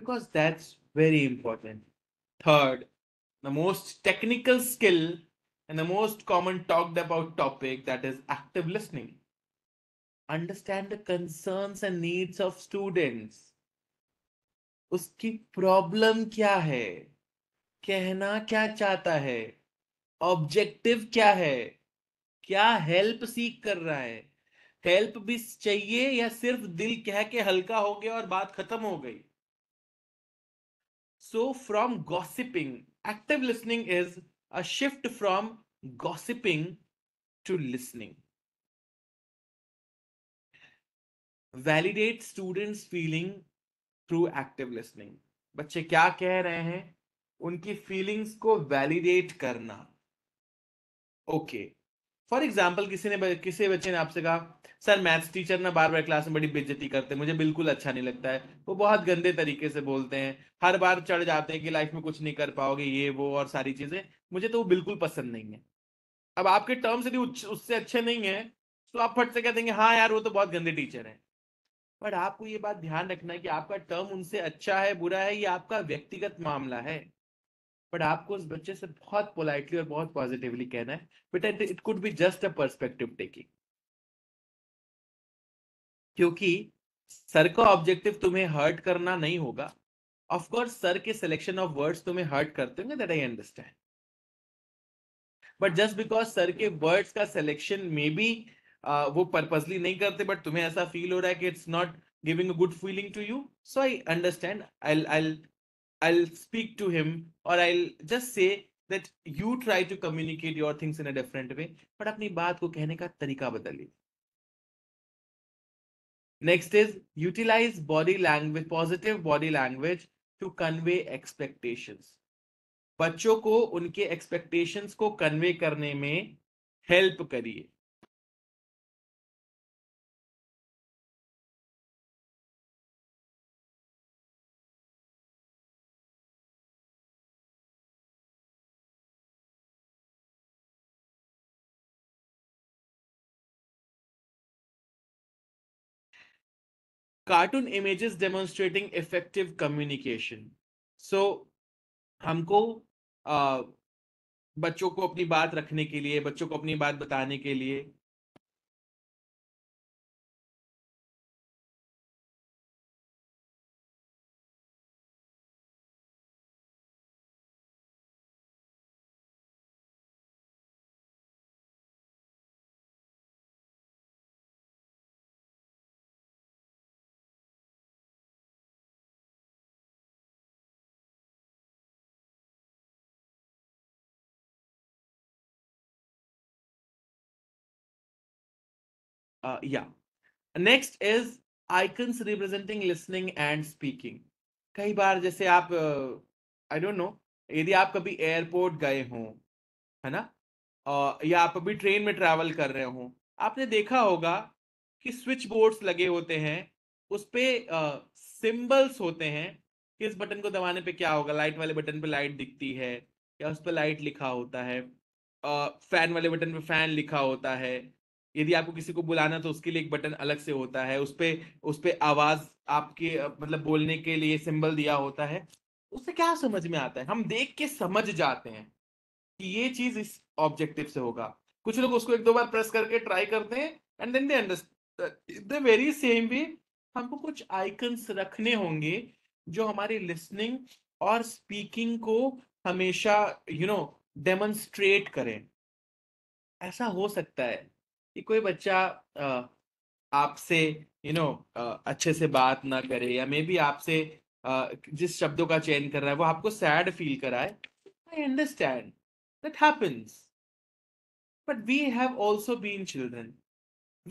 because that's very important third the most technical skill and the most common talked about topic that is active listening understand the concerns and needs of students उसकी problem क्या है कहना क्या चाहता है objective क्या है क्या हेल्प सीख कर रहा है हेल्प भी चाहिए या सिर्फ दिल कह के हल्का हो गया और बात खत्म हो गई So from gossiping, active listening is a shift from gossiping to listening. Validate students' feeling through active listening. बच्चे क्या कह रहे हैं उनकी फीलिंग्स को वैलिडेट करना ओके okay. फॉर एग्जाम्पल किसी ने किसी बच्चे ने आपसे कहा सर मैथ्स टीचर ना बार बार क्लास में बड़ी बेज्जती करते हैं मुझे बिल्कुल अच्छा नहीं लगता है वो बहुत गंदे तरीके से बोलते हैं हर बार चढ़ जाते हैं कि लाइफ में कुछ नहीं कर पाओगे ये वो और सारी चीजें मुझे तो वो बिल्कुल पसंद नहीं है अब आपके टर्म्स यदि उससे अच्छे नहीं है तो आप फट से कह देंगे हाँ यार वो तो बहुत गंदे टीचर हैं बट आपको ये बात ध्यान रखना है कि आपका टर्म उनसे अच्छा है बुरा है ये आपका व्यक्तिगत मामला है बट आपको उस बच्चे से बहुत पोलाइटली और बहुत पॉजिटिवली कहना है but and it could be just a perspective taking क्योंकि सर का ऑब्जेक्टिव तुम्हें हर्ट करना नहीं होगा ऑफ कोर्स सर के सिलेक्शन ऑफ वर्ड्स तुम्हें हर्ट करते होंगे that I understand but just because sir के वर्ड्स का सिलेक्शन मे बी वो पर्पजली नहीं करते बट तुम्हें ऐसा फील हो रहा है कि it's not giving a good feeling to you so I understand I I I'll speak to him or I'll just say that you try to communicate your things in a different way, but अपनी बात को कहने का तरीका बदलिए Next is utilize body language, positive body language to convey expectations. बच्चों को उनके expectations को convey करने में help करिए cartoon images demonstrating effective communication so हमको आ, बच्चों को अपनी बात रखने के लिए बच्चों को अपनी बात बताने के लिए uh, yeah next is icons representing listening and speaking कई बार जैसे आप आई डोंट नो यदि आप कभी एयरपोर्ट गए हों है ना और uh, या आप अभी ट्रेन में ट्रैवल कर रहे हो आपने देखा होगा कि स्विच बोर्ड्स लगे होते हैं उस पर सिम्बल्स uh, होते हैं कि इस बटन को दबाने पे क्या होगा लाइट वाले बटन पे लाइट दिखती है या उस पर लाइट लिखा होता है फैन uh, वाले बटन पे फैन लिखा होता है यदि आपको किसी को बुलाना तो उसके लिए एक बटन अलग से होता है उस पर उस पर आवाज आपके मतलब बोलने के लिए सिंबल दिया होता है उससे क्या समझ में आता है हम देख के समझ जाते हैं कि ये चीज इस ऑब्जेक्टिव से होगा कुछ लोग उसको एक दो बार प्रेस करके ट्राई करते हैं and then they understand the very same way हमको कुछ आइकन्स रखने होंगे जो हमारी लिसनिंग और स्पीकिंग को हमेशा यू नो डेमोन्स्ट्रेट करें ऐसा हो सकता है कि कोई बच्चा आपसे यू नो अच्छे से बात ना करे या मे बी आपसे जिस शब्दों का चयन कर रहा है वो आपको सैड फील कराए I understand that happens but we have also been children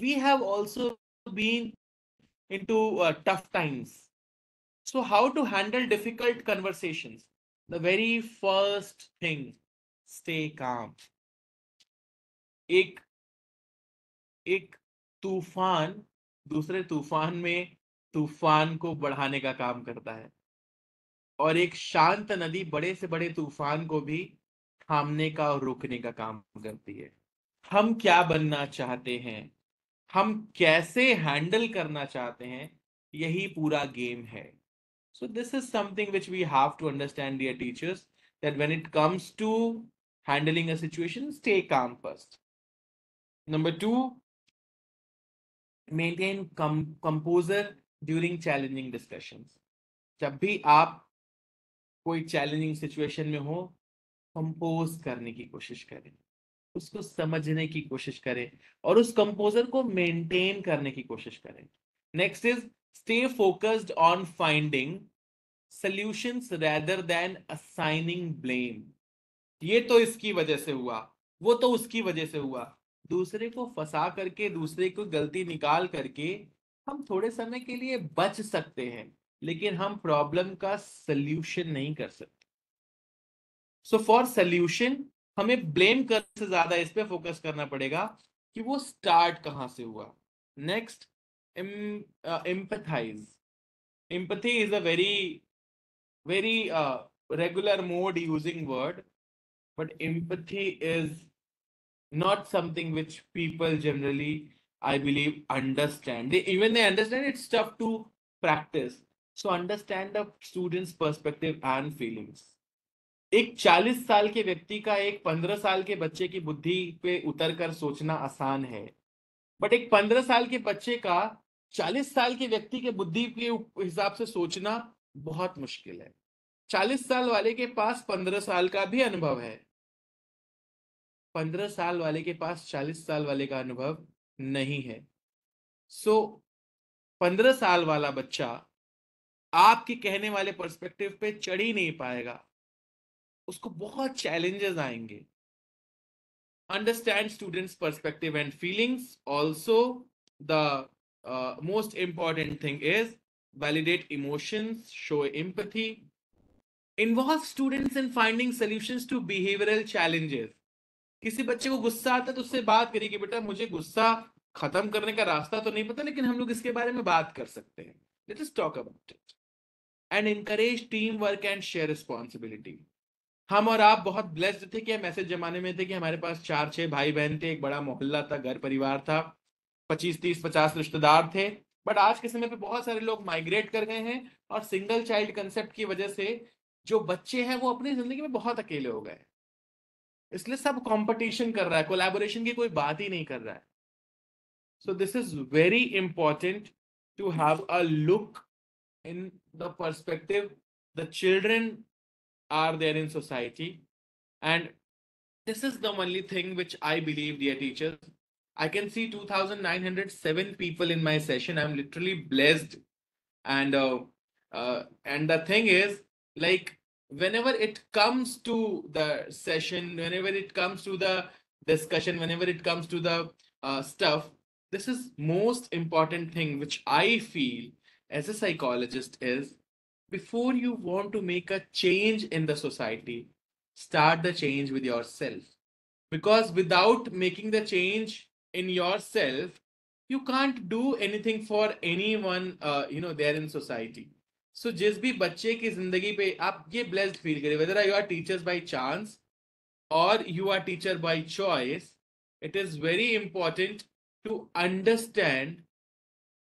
we have also been into tough times so how to handle difficult conversations the very first thing stay calm एक एक तूफान दूसरे तूफान में तूफान को बढ़ाने का काम करता है और एक शांत नदी बड़े से बड़े तूफान को भी थामने का और रोकने का काम करती है हम क्या बनना चाहते हैं हम कैसे हैंडल करना चाहते हैं यही पूरा गेम है so this is something which we have to understand dear teachers that when it comes to handling a situation stay calm first number to maintain com- composure during challenging जब भी आप कोई चैलेंजिंग सिचुएशन में हो compose करने की कोशिश करें उसको समझने की कोशिश करें और उस कंपोजर को मेंटेन करने की कोशिश करें next is stay focused on finding solutions rather than assigning blame ये तो इसकी वजह से हुआ वो तो उसकी वजह से हुआ दूसरे को फंसा करके दूसरे को गलती निकाल करके हम थोड़े समय के लिए बच सकते हैं लेकिन हम प्रॉब्लम का सल्यूशन नहीं कर सकते सो फॉर सल्यूशन हमें ब्लेम कर से ज्यादा इस पर फोकस करना पड़ेगा कि वो स्टार्ट कहाँ से हुआ next empathize empathy is a very very regular mode using word but empathy is not something which people generally i believe understand they even they understand it's tough to practice so understand the students perspective and feelings एक 40 साल के व्यक्ति का एक 15 साल के बच्चे की बुद्धि पे उतर कर सोचना आसान है बट एक 15 साल के बच्चे का 40 साल के व्यक्ति के बुद्धि के हिसाब से सोचना बहुत मुश्किल है 40 साल वाले के पास 15 साल का भी अनुभव है पंद्रह साल वाले के पास चालीस साल वाले का अनुभव नहीं है सो so, पंद्रह साल वाला बच्चा आपके कहने वाले पर्सपेक्टिव पे चढ़ ही नहीं पाएगा उसको बहुत चैलेंजेस आएंगे understand students perspective and feelings also the most important thing is validate emotions show empathy involve students in finding solutions to behavioural challenges किसी बच्चे को गुस्सा आता है तो उससे बात करिए कि बेटा मुझे गुस्सा खत्म करने का रास्ता तो नहीं पता लेकिन हम लोग इसके बारे में बात कर सकते हैं let us talk about it and encourage team work and share responsibility हम और आप बहुत ब्लेस्ड थे कि हम ऐसे जमाने में थे कि हमारे पास चार छह भाई बहन थे एक बड़ा मोहल्ला था घर परिवार था पच्चीस तीस पचास रिश्तेदार थे बट आज के समय पे बहुत सारे लोग माइग्रेट कर गए हैं और सिंगल चाइल्ड कंसेप्ट की वजह से जो बच्चे हैं वो अपनी जिंदगी में बहुत अकेले हो गए इसलिए सब कंपटीशन कर रहा है कोलैबोरेशन की कोई बात ही नहीं कर रहा है so this is very important to have a look in the perspective the children are there in society and this is the only thing which I believe dear teachers I can see two thousand nine hundred seven people in my session I am literally blessed and and the thing is like whenever it comes to the session, whenever it comes to the discussion, whenever it comes to the uh, stuff, this is most important thing which I feel as a psychologist is before you want to make a change in the society, start the change with yourself. Because without making the change in yourself, you can't do anything for anyone, uh, you know, there in society so so, जिस भी बच्चे की जिंदगी पे आप ये blessed feel करें whether you are teachers by chance or you are teacher by choice it is very important to understand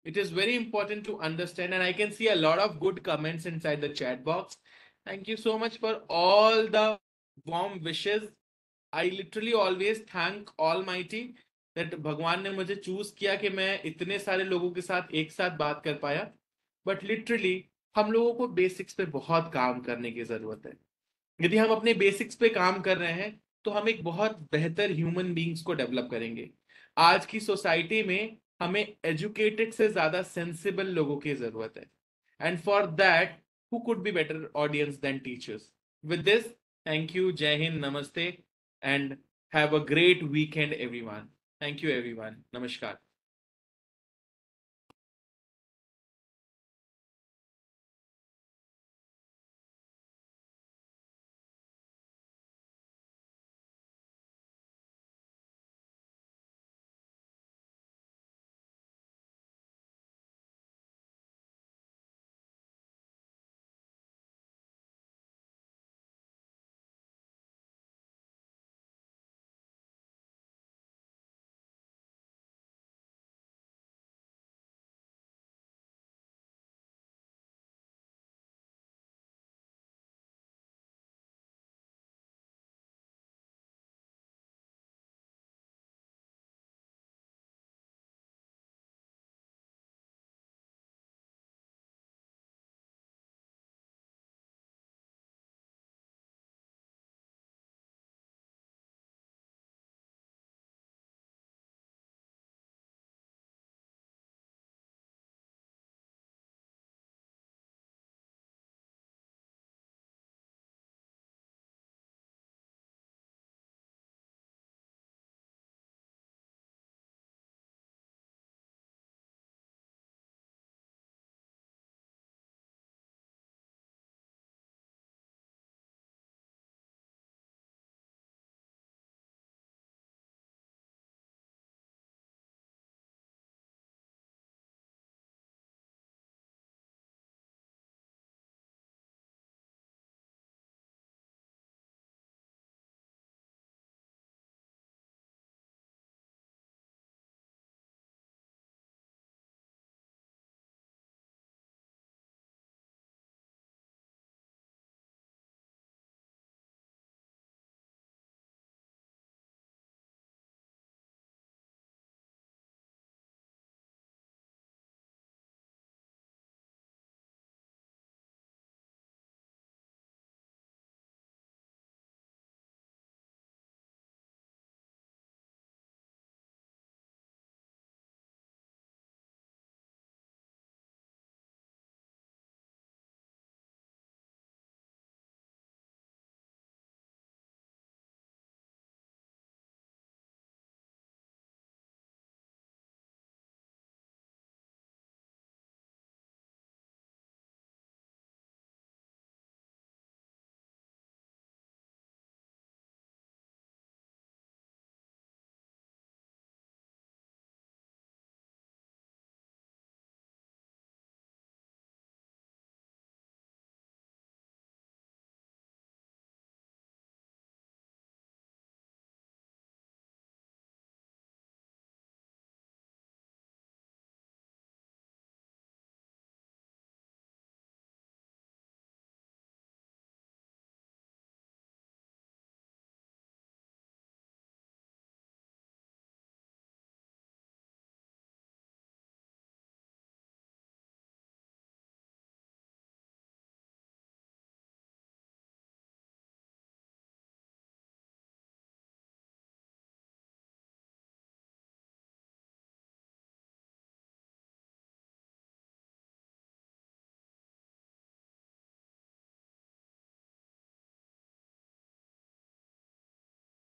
it is very important to understand and I can see a lot of good comments inside the chat box thank you so much for all the warm wishes I literally always thank all my T that भगवान ने मुझे choose किया कि मैं इतने सारे लोगों के साथ एक साथ बात कर पाया बट लिटरली हम लोगों को बेसिक्स पे बहुत काम करने की ज़रूरत है यदि हम अपने बेसिक्स पे काम कर रहे हैं तो हम एक बहुत बेहतर ह्यूमन बींग्स को डेवलप करेंगे आज की सोसाइटी में हमें एजुकेटेड से ज़्यादा सेंसिबल लोगों की ज़रूरत है and for that who could be better audience than teachers with this thank you जय हिंद नमस्ते and have a great weekend everyone thank you everyone नमस्कार